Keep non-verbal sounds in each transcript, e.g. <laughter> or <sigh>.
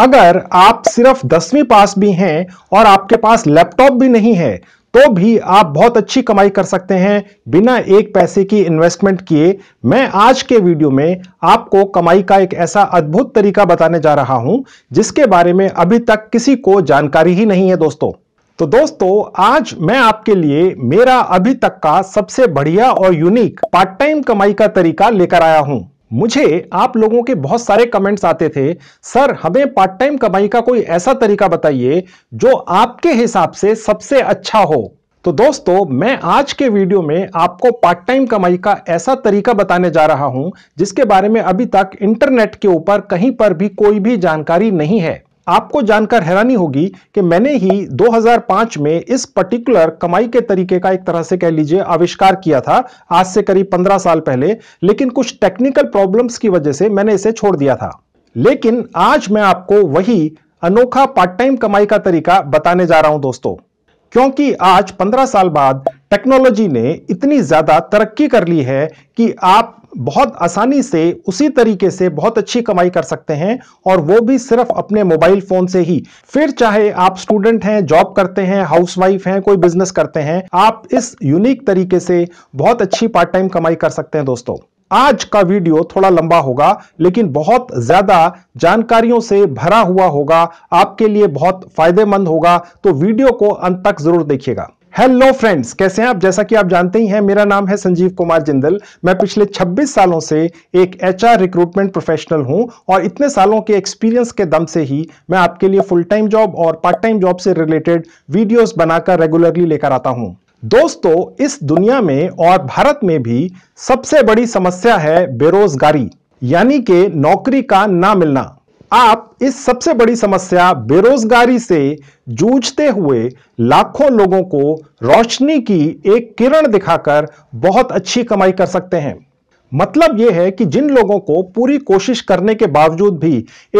अगर आप सिर्फ दसवीं पास भी हैं और आपके पास लैपटॉप भी नहीं है तो भी आप बहुत अच्छी कमाई कर सकते हैं बिना एक पैसे की इन्वेस्टमेंट किए मैं आज के वीडियो में आपको कमाई का एक ऐसा अद्भुत तरीका बताने जा रहा हूं जिसके बारे में अभी तक किसी को जानकारी ही नहीं है दोस्तों तो दोस्तों आज मैं आपके लिए मेरा अभी तक का सबसे बढ़िया और यूनिक पार्ट टाइम कमाई का तरीका लेकर आया हूं मुझे आप लोगों के बहुत सारे कमेंट्स आते थे सर हमें पार्ट टाइम कमाई का कोई ऐसा तरीका बताइए जो आपके हिसाब से सबसे अच्छा हो तो दोस्तों मैं आज के वीडियो में आपको पार्ट टाइम कमाई का ऐसा तरीका बताने जा रहा हूं जिसके बारे में अभी तक इंटरनेट के ऊपर कहीं पर भी कोई भी जानकारी नहीं है आपको जानकर हैरानी होगी कि मैंने ही 2005 में इस पर्टिकुलर कमाई के तरीके का एक तरह से कह लीजिए आविष्कार किया था आज से करीब 15 साल पहले लेकिन कुछ टेक्निकल प्रॉब्लम्स की वजह से मैंने इसे छोड़ दिया था लेकिन आज मैं आपको वही अनोखा पार्ट टाइम कमाई का तरीका बताने जा रहा हूं दोस्तों क्योंकि आज 15 साल बाद टेक्नोलॉजी ने इतनी ज़्यादा तरक्की कर ली है कि आप बहुत आसानी से उसी तरीके से बहुत अच्छी कमाई कर सकते हैं और वो भी सिर्फ अपने मोबाइल फ़ोन से ही फिर चाहे आप स्टूडेंट हैं जॉब करते हैं हाउसवाइफ हैं कोई बिजनेस करते हैं आप इस यूनिक तरीके से बहुत अच्छी पार्ट टाइम कमाई कर सकते हैं दोस्तों आज का वीडियो थोड़ा लंबा होगा लेकिन बहुत ज़्यादा जानकारियों से भरा हुआ होगा आपके लिए बहुत फायदेमंद होगा तो वीडियो को अंत तक ज़रूर देखिएगा हेलो फ्रेंड्स कैसे हैं आप जैसा कि आप जानते ही हैं मेरा नाम है संजीव कुमार जिंदल मैं पिछले 26 सालों से एक एचआर रिक्रूटमेंट प्रोफेशनल हूं और इतने सालों के एक्सपीरियंस के दम से ही मैं आपके लिए फुल टाइम जॉब और पार्ट टाइम जॉब से रिलेटेड वीडियोस बनाकर रेगुलरली लेकर आता हूं दोस्तों इस दुनिया में और भारत में भी सबसे बड़ी समस्या है बेरोजगारी यानी कि नौकरी का ना मिलना आप इस सबसे बड़ी समस्या बेरोजगारी से जूझते हुए लाखों लोगों को रोशनी की एक किरण दिखाकर बहुत अच्छी कमाई कर सकते हैं मतलब यह है कि जिन लोगों को पूरी कोशिश करने के बावजूद भी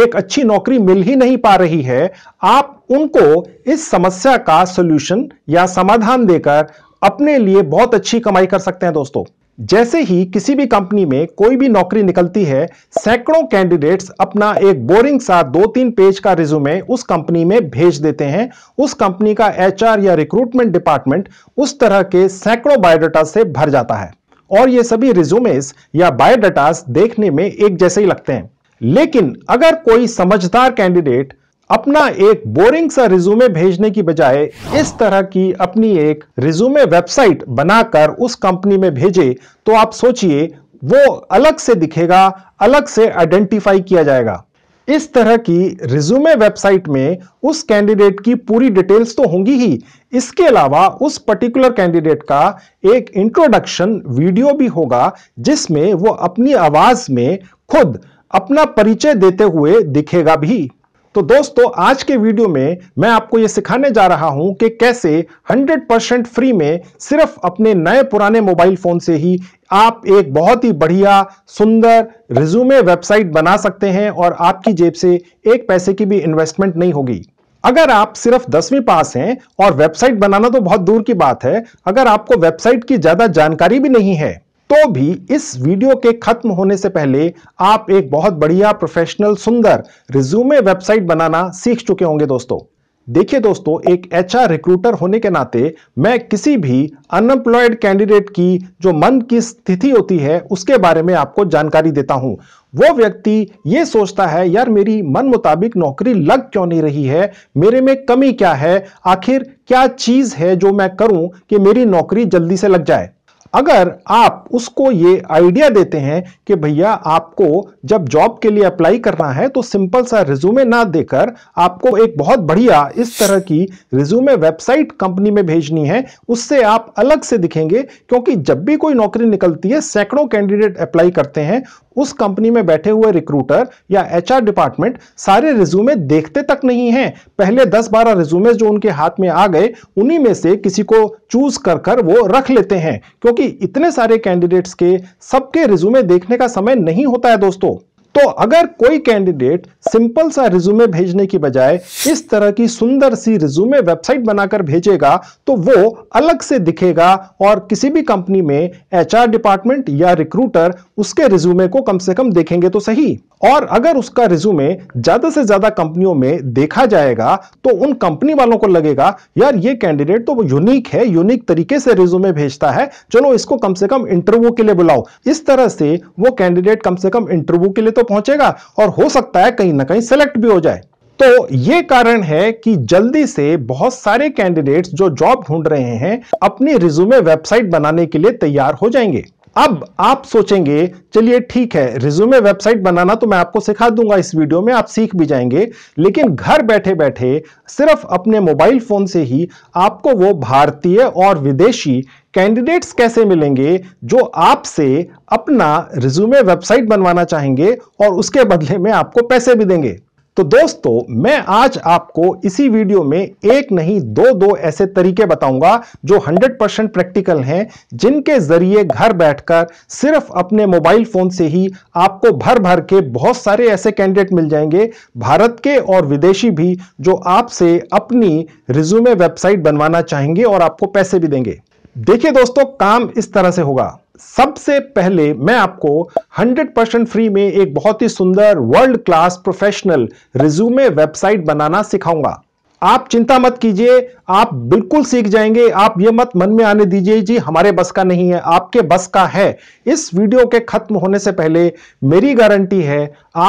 एक अच्छी नौकरी मिल ही नहीं पा रही है आप उनको इस समस्या का सोल्यूशन या समाधान देकर अपने लिए बहुत अच्छी कमाई कर सकते हैं दोस्तों जैसे ही किसी भी कंपनी में कोई भी नौकरी निकलती है सैकड़ों कैंडिडेट्स अपना एक बोरिंग सा दो तीन पेज का रिज्यूमे उस कंपनी में भेज देते हैं उस कंपनी का एचआर या रिक्रूटमेंट डिपार्टमेंट उस तरह के सैकड़ों बायोडाटा से भर जाता है और ये सभी रिज्यूमेस या बायोडाटास देखने में एक जैसे ही लगते हैं लेकिन अगर कोई समझदार कैंडिडेट अपना एक बोरिंग सा रिज्यूमे भेजने की बजाय इस तरह की अपनी एक रिज्यूमे वेबसाइट बनाकर उस कंपनी में भेजे तो आप सोचिए वो अलग से दिखेगा अलग से आइडेंटिफाई किया जाएगा इस तरह की रिज्यूमे वेबसाइट में उस कैंडिडेट की पूरी डिटेल्स तो होंगी ही इसके अलावा उस पर्टिकुलर कैंडिडेट का एक इंट्रोडक्शन वीडियो भी होगा जिसमें वो अपनी आवाज में खुद अपना परिचय देते हुए दिखेगा भी तो दोस्तों आज के वीडियो में मैं आपको यह सिखाने जा रहा हूं कि कैसे 100% फ्री में सिर्फ अपने नए पुराने मोबाइल फोन से ही आप एक बहुत ही बढ़िया सुंदर रिज्यूमे वेबसाइट बना सकते हैं और आपकी जेब से एक पैसे की भी इन्वेस्टमेंट नहीं होगी अगर आप सिर्फ दसवीं पास हैं और वेबसाइट बनाना तो बहुत दूर की बात है अगर आपको वेबसाइट की ज्यादा जानकारी भी नहीं है तो भी इस वीडियो के खत्म होने से पहले आप एक बहुत बढ़िया प्रोफेशनल सुंदर रिज्यूमे वेबसाइट बनाना सीख चुके होंगे दोस्तों देखिए दोस्तों एक एच रिक्रूटर होने के नाते मैं किसी भी अनएम्प्लॉयड कैंडिडेट की जो मन की स्थिति होती है उसके बारे में आपको जानकारी देता हूं वो व्यक्ति ये सोचता है यार मेरी मन मुताबिक नौकरी लग क्यों नहीं रही है मेरे में कमी क्या है आखिर क्या चीज़ है जो मैं करूं कि मेरी नौकरी जल्दी से लग जाए अगर आप उसको ये आइडिया देते हैं कि भैया आपको जब जॉब के लिए अप्लाई करना है तो सिंपल सा रिज्यूमे ना देकर आपको एक बहुत बढ़िया इस तरह की रिज्यूमे वेबसाइट कंपनी में भेजनी है उससे आप अलग से दिखेंगे क्योंकि जब भी कोई नौकरी निकलती है सैकड़ों कैंडिडेट अप्लाई करते हैं उस कंपनी में बैठे हुए रिक्रूटर या एचआर डिपार्टमेंट सारे रिज्यूमे देखते तक नहीं हैं पहले 10-12 रिज्यूमे जो उनके हाथ में आ गए उन्हीं में से किसी को चूज कर कर वो रख लेते हैं क्योंकि इतने सारे कैंडिडेट्स के सबके रिज्यूमे देखने का समय नहीं होता है दोस्तों तो अगर कोई कैंडिडेट सिंपल सा रिज्यूमे भेजने की बजाय इस तरह की सुंदर सी रिज्यूमे वेबसाइट बनाकर भेजेगा तो वो अलग से दिखेगा और किसी भी कंपनी में एचआर डिपार्टमेंट या रिक्रूटर उसके रिज्यूमे को कम से कम देखेंगे तो सही और अगर उसका रिज्यूमे ज्यादा से ज्यादा कंपनियों में देखा जाएगा तो उन कंपनी वालों को लगेगा यार ये कैंडिडेट तो यूनिक है यूनिक तरीके से रिज्यूमे भेजता है चलो इसको कम से कम इंटरव्यू के लिए बुलाओ इस तरह से वो कैंडिडेट कम से कम इंटरव्यू के लिए तो तो पहुंचेगा और हो सकता है कहीं ना कहीं सेलेक्ट भी हो जाए तो ये कारण है कि जल्दी से बहुत सारे कैंडिडेट्स जो जॉब ढूंढ रहे हैं अपनी रिज्यूमे वेबसाइट बनाने के लिए तैयार हो जाएंगे अब आप सोचेंगे चलिए ठीक है रिज्यूमे वेबसाइट बनाना तो मैं आपको सिखा दूंगा इस वीडियो में आप सीख भी जाएंगे लेकिन घर बैठे बैठे सिर्फ अपने मोबाइल फोन से ही आपको वो भारतीय और विदेशी कैंडिडेट्स कैसे मिलेंगे जो आपसे अपना रिज्यूमे वेबसाइट बनवाना चाहेंगे और उसके बदले में आपको पैसे भी देंगे तो दोस्तों मैं आज आपको इसी वीडियो में एक नहीं दो दो ऐसे तरीके बताऊंगा जो 100% प्रैक्टिकल हैं जिनके जरिए घर बैठकर सिर्फ अपने मोबाइल फोन से ही आपको भर भर के बहुत सारे ऐसे कैंडिडेट मिल जाएंगे भारत के और विदेशी भी जो आपसे अपनी रिज्यूमे वेबसाइट बनवाना चाहेंगे और आपको पैसे भी देंगे देखिए दोस्तों काम इस तरह से होगा सबसे पहले मैं आपको 100% फ्री में एक बहुत ही सुंदर world class professional resume website बनाना सिखाऊंगा आप चिंता मत कीजिए आप बिल्कुल सीख जाएंगे आप ये मत मन में आने दीजिए जी हमारे बस का नहीं है आपके बस का है इस वीडियो के खत्म होने से पहले मेरी गारंटी है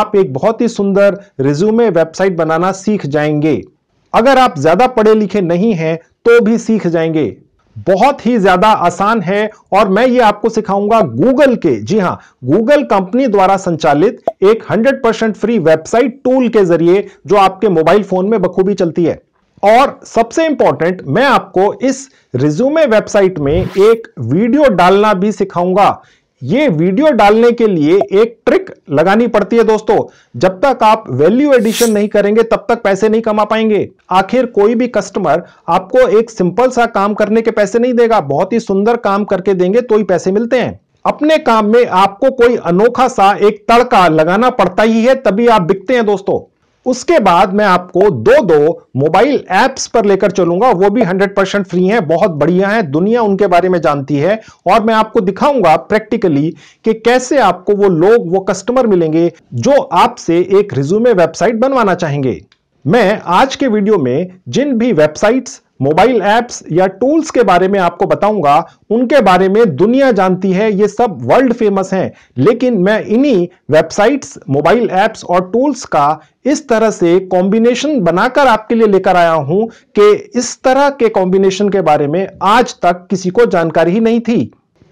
आप एक बहुत ही सुंदर रिज्यूमे वेबसाइट बनाना सीख जाएंगे अगर आप ज्यादा पढ़े लिखे नहीं हैं तो भी सीख जाएंगे बहुत ही ज्यादा आसान है और मैं ये आपको सिखाऊंगा गूगल के जी हां गूगल कंपनी द्वारा संचालित एक 100% फ्री वेबसाइट टूल के जरिए जो आपके मोबाइल फोन में बखूबी चलती है और सबसे इंपॉर्टेंट मैं आपको इस रिज्यूमे वेबसाइट में एक वीडियो डालना भी सिखाऊंगा ये वीडियो डालने के लिए एक ट्रिक लगानी पड़ती है दोस्तों जब तक आप वैल्यू एडिशन नहीं करेंगे तब तक पैसे नहीं कमा पाएंगे आखिर कोई भी कस्टमर आपको एक सिंपल सा काम करने के पैसे नहीं देगा बहुत ही सुंदर काम करके देंगे तो ही पैसे मिलते हैं अपने काम में आपको कोई अनोखा सा एक तड़का लगाना पड़ता ही है तभी आप बिकते हैं दोस्तों उसके बाद मैं आपको दो दो मोबाइल ऐप्स पर लेकर चलूंगा वो भी 100 परसेंट फ्री हैं बहुत बढ़िया हैं दुनिया उनके बारे में जानती है और मैं आपको दिखाऊंगा प्रैक्टिकली कि कैसे आपको वो लोग वो कस्टमर मिलेंगे जो आपसे एक रिज्यूमे वेबसाइट बनवाना चाहेंगे मैं आज के वीडियो में जिन भी वेबसाइट्स मोबाइल ऐप्स या टूल्स के बारे में आपको बताऊंगा उनके बारे में दुनिया जानती है ये सब वर्ल्ड फेमस हैं लेकिन मैं इन्हीं वेबसाइट्स मोबाइल ऐप्स और टूल्स का इस तरह से कॉम्बिनेशन बनाकर आपके लिए लेकर आया हूं कि इस तरह के कॉम्बिनेशन के बारे में आज तक किसी को जानकारी ही नहीं थी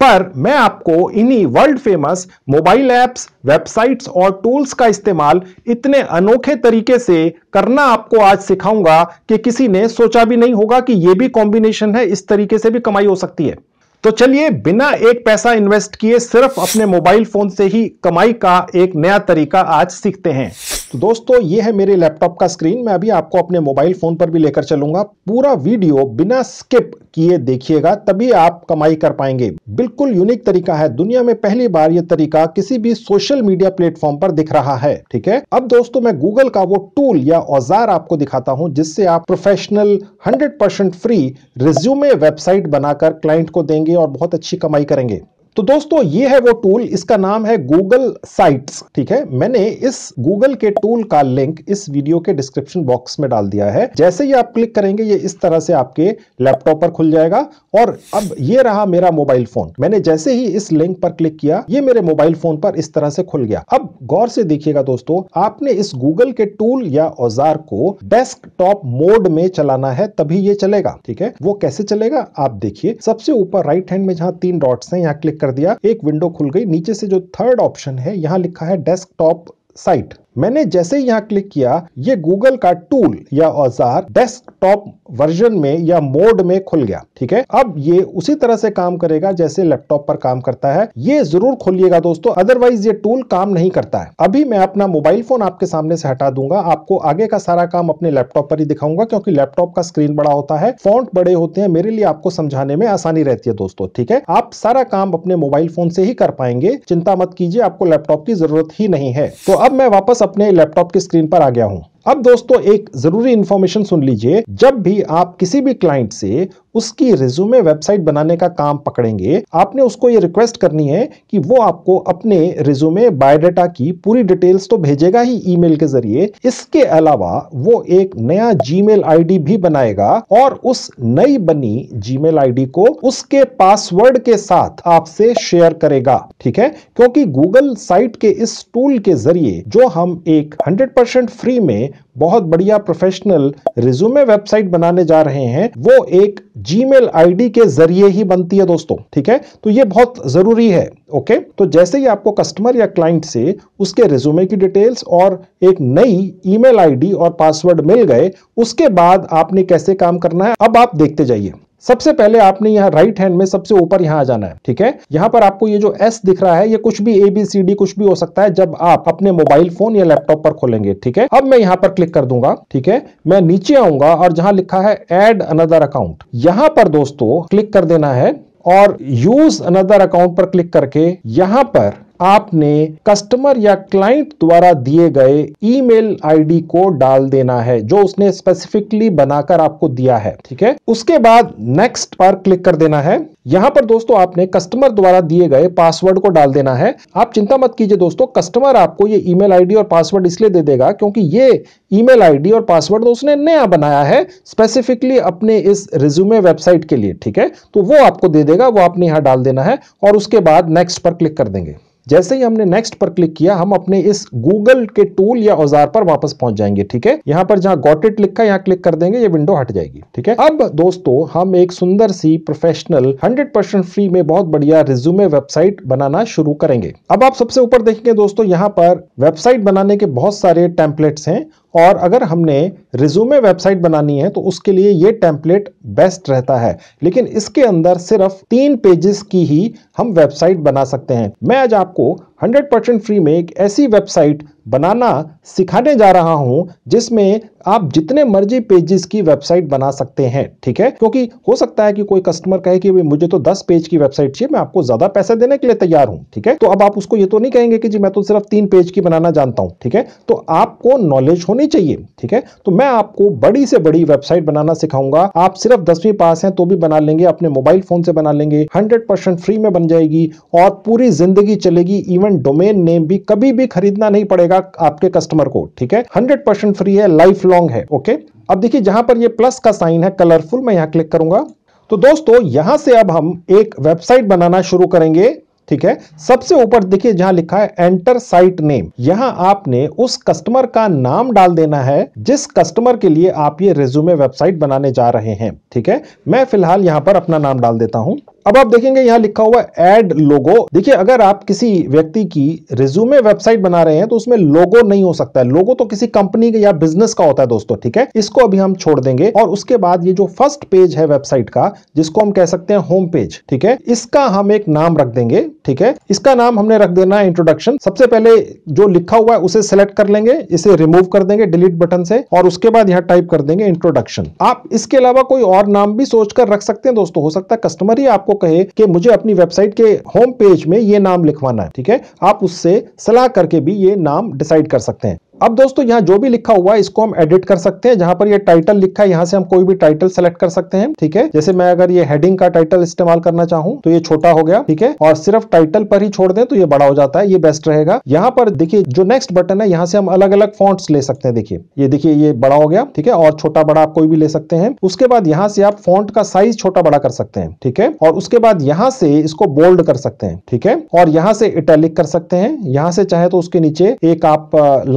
पर मैं आपको इन्हीं world famous mobile apps websites और टूल्स का इस्तेमाल इतने अनोखे तरीके से करना आपको आज सिखाऊंगा कि किसी ने सोचा भी नहीं होगा कि यह भी कॉम्बिनेशन है इस तरीके से भी कमाई हो सकती है तो चलिए बिना एक पैसा इन्वेस्ट किए सिर्फ अपने मोबाइल फोन से ही कमाई का एक नया तरीका आज सीखते हैं तो दोस्तों ये है मेरे लैपटॉप का स्क्रीन मैं अभी आपको अपने मोबाइल फ़ोन पर भी लेकर चलूंगा पूरा वीडियो बिना स्किप किए देखिएगा तभी आप कमाई कर पाएंगे बिल्कुल यूनिक तरीका है दुनिया में पहली बार ये तरीका किसी भी सोशल मीडिया प्लेटफॉर्म पर दिख रहा है ठीक है अब दोस्तों मैं गूगल का वो टूल या औजार आपको दिखाता हूँ जिससे आप professional hundred free resume website बनाकर क्लाइंट को देंगे और बहुत अच्छी कमाई करेंगे तो दोस्तों ये है वो टूल इसका नाम है गूगल साइट्स ठीक है मैंने इस गूगल के टूल का लिंक इस वीडियो के डिस्क्रिप्शन बॉक्स में डाल दिया है जैसे ही आप क्लिक करेंगे ये इस तरह से आपके लैपटॉप पर खुल जाएगा और अब ये रहा मेरा मोबाइल फोन मैंने जैसे ही इस लिंक पर क्लिक किया ये मेरे मोबाइल फोन पर इस तरह से खुल गया अब गौर से देखिएगा दोस्तों आपने इस गूगल के टूल या औजार को डेस्कटॉप मोड में चलाना है तभी ये चलेगा ठीक है वो कैसे चलेगा आप देखिए सबसे ऊपर राइट हैंड में जहां तीन डॉट्स हैं यहाँ क्लिक कर दिया एक विंडो खुल गई नीचे से जो थर्ड ऑप्शन है यहाँ लिखा है डेस्कटॉप साइट मैंने जैसे ही यहाँ क्लिक किया ये गूगल का टूल या औजार डेस्कटॉप वर्जन में या मोड में खुल गया ठीक है अब ये उसी तरह से काम करेगा जैसे लैपटॉप पर काम करता है ये जरूर खोलिएगा दोस्तों अदरवाइज ये टूल काम नहीं करता है अभी मैं अपना मोबाइल फोन आपके सामने से हटा दूंगा आपको आगे का सारा काम अपने लैपटॉप पर ही दिखाऊंगा क्योंकि लैपटॉप का स्क्रीन बड़ा होता है फॉन्ट बड़े होते हैं मेरे लिए आपको समझाने में आसानी रहती है दोस्तों ठीक है आप सारा काम अपने मोबाइल फोन से ही कर पाएंगे चिंता मत कीजिए आपको लैपटॉप की जरूरत ही नहीं है तो अब मैं वापस अपने लैपटॉप की स्क्रीन पर आ गया हूँ अब दोस्तों एक जरूरी इंफॉर्मेशन सुन लीजिए जब भी आप किसी भी क्लाइंट से उसकी रिज्यूमे वेबसाइट बनाने का काम पकड़ेंगे आपने उसको ये रिक्वेस्ट करनी है कि वो आपको अपने रिज्यूमे बायोडाटा की पूरी डिटेल्स तो भेजेगा ही ईमेल के जरिए इसके अलावा वो एक नया जीमेल आईडी भी बनाएगा और उस नई बनी जीमेल आईडी को उसके पासवर्ड के साथ आपसे शेयर करेगा ठीक है क्योंकि गूगल साइट के इस टूल के जरिए जो हम एक हंड्रेड फ्री में बहुत बढ़िया प्रोफेशनल रिज्यूमे वेबसाइट बनाने जा रहे हैं वो एक जीमेल आईडी के जरिए ही बनती है दोस्तों ठीक है तो ये बहुत जरूरी है ओके तो जैसे ही आपको कस्टमर या क्लाइंट से उसके रिज्यूमे की डिटेल्स और एक नई ईमेल आईडी और पासवर्ड मिल गए उसके बाद आपने कैसे काम करना है अब आप देखते जाइए सबसे पहले आपने यहाँ राइट हैंड में सबसे ऊपर यहाँ आ जाना है ठीक है यहाँ पर आपको ये जो एस दिख रहा है ये कुछ भी ए बी सी डी कुछ भी हो सकता है जब आप अपने मोबाइल फोन या लैपटॉप पर खोलेंगे ठीक है अब मैं यहाँ पर क्लिक कर दूंगा ठीक है मैं नीचे आऊंगा और जहां लिखा है एड अनदर अकाउंट यहाँ पर दोस्तों क्लिक कर देना है और यूज अनदर अकाउंट पर क्लिक करके यहां पर आपने कस्टमर या क्लाइंट द्वारा दिए गए ईमेल आईडी को डाल देना है जो उसने स्पेसिफिकली बनाकर आपको दिया है ठीक है उसके बाद नेक्स्ट पर क्लिक कर देना है यहां पर दोस्तों आपने कस्टमर द्वारा दिए गए पासवर्ड को डाल देना है आप चिंता मत कीजिए दोस्तों कस्टमर आपको ये ईमेल आईडी और पासवर्ड इसलिए दे देगा क्योंकि ये ईमेल आईडी और पासवर्ड उसने नया बनाया है स्पेसिफिकली अपने इस रिज्यूमे वेबसाइट के लिए ठीक है तो वो आपको दे देगा वो आपने यहां डाल देना है और उसके बाद नेक्स्ट पर क्लिक कर देंगे जैसे ही हमने नेक्स्ट पर क्लिक किया हम अपने इस गूगल के टूल या औजार पर वापस पहुंच जाएंगे ठीक है यहाँ पर जहां गॉट इट लिखा यहां यहाँ क्लिक कर देंगे ये विंडो हट जाएगी ठीक है अब दोस्तों हम एक सुंदर सी प्रोफेशनल 100% फ्री में बहुत बढ़िया रिज्यूमे वेबसाइट बनाना शुरू करेंगे अब आप सबसे ऊपर देखेंगे दोस्तों यहाँ पर वेबसाइट बनाने के बहुत सारे टेम्पलेट्स हैं और अगर हमने रिज्यूमे वेबसाइट बनानी है तो उसके लिए ये टेम्पलेट बेस्ट रहता है लेकिन इसके अंदर सिर्फ तीन पेजेस की ही हम वेबसाइट बना सकते हैं मैं आज आपको 100 परसेंट फ्री में एक ऐसी वेबसाइट बनाना सिखाने जा रहा हूं जिसमें आप जितने मर्जी पेजेस की वेबसाइट बना सकते हैं ठीक है क्योंकि हो सकता है कि कोई कस्टमर कहे कि मुझे तो 10 पेज की वेबसाइट चाहिए मैं आपको ज्यादा पैसे देने के लिए तैयार हूं ठीक है तो अब आप उसको ये तो नहीं कहेंगे कि जी मैं तो सिर्फ तीन पेज की बनाना जानता हूं ठीक है तो आपको नॉलेज होनी चाहिए ठीक है तो मैं आपको बड़ी से बड़ी वेबसाइट बनाना सिखाऊंगा आप सिर्फ दसवीं पास है तो भी बना लेंगे अपने मोबाइल फोन से बना लेंगे हंड्रेड फ्री में बन जाएगी और पूरी जिंदगी चलेगी इवन एंड डोमेन नेम भी कभी भी खरीदना नहीं पड़ेगा आपके कस्टमर को ठीक है हंड्रेड परसेंट फ्री है लाइफ लॉन्ग है ओके अब देखिए जहां पर ये प्लस का साइन है कलरफुल मैं यहां क्लिक करूंगा तो दोस्तों यहां से अब हम एक वेबसाइट बनाना शुरू करेंगे ठीक है सबसे ऊपर देखिए जहां लिखा है एंटर साइट नेम यहां आपने उस कस्टमर का नाम डाल देना है जिस कस्टमर के लिए आप ये रेज्यूमे वेबसाइट बनाने जा रहे हैं ठीक है मैं फिलहाल यहां पर अपना नाम डाल देता हूं अब आप देखेंगे यहाँ लिखा हुआ एड लोगो देखिए अगर आप किसी व्यक्ति की रिज्यूमे वेबसाइट बना रहे हैं तो उसमें लोगो नहीं हो सकता है लोगो तो किसी कंपनी या बिजनेस का होता है दोस्तों ठीक है इसको अभी हम छोड़ देंगे और उसके बाद ये जो फर्स्ट पेज है वेबसाइट का जिसको हम कह सकते हैं होम पेज ठीक है इसका हम एक नाम रख देंगे ठीक है इसका नाम हमने रख देना है इंट्रोडक्शन सबसे पहले जो लिखा हुआ है उसे सिलेक्ट कर लेंगे इसे रिमूव कर देंगे डिलीट बटन से और उसके बाद यहाँ टाइप कर देंगे इंट्रोडक्शन आप इसके अलावा कोई और नाम भी सोचकर रख सकते हैं दोस्तों हो सकता है कस्टमर ही आपको आपको कहे कि मुझे अपनी वेबसाइट के होम पेज में ये नाम लिखवाना है ठीक है आप उससे सलाह करके भी ये नाम डिसाइड कर सकते हैं अब दोस्तों यहाँ जो भी लिखा हुआ है इसको हम एडिट कर सकते हैं जहां पर ये टाइटल लिखा है यहाँ से हम कोई भी टाइटल सेलेक्ट कर सकते हैं ठीक है जैसे मैं अगर ये हेडिंग का टाइटल इस्तेमाल करना चाहूँ तो ये छोटा हो गया ठीक है और सिर्फ टाइटल पर ही छोड़ दें तो ये बड़ा हो जाता है ये बेस्ट रहेगा यहाँ पर देखिए जो नेक्स्ट बटन है यहाँ से हम अलग अलग फॉन्ट्स ले सकते हैं देखिए ये देखिए ये बड़ा हो गया ठीक है और छोटा बड़ा आप कोई भी ले सकते हैं उसके बाद यहाँ से आप फॉन्ट का साइज छोटा बड़ा कर सकते हैं ठीक है और उसके बाद यहाँ से इसको बोल्ड कर सकते हैं ठीक है और यहाँ से इटैलिक कर सकते हैं यहाँ से चाहे तो उसके नीचे एक आप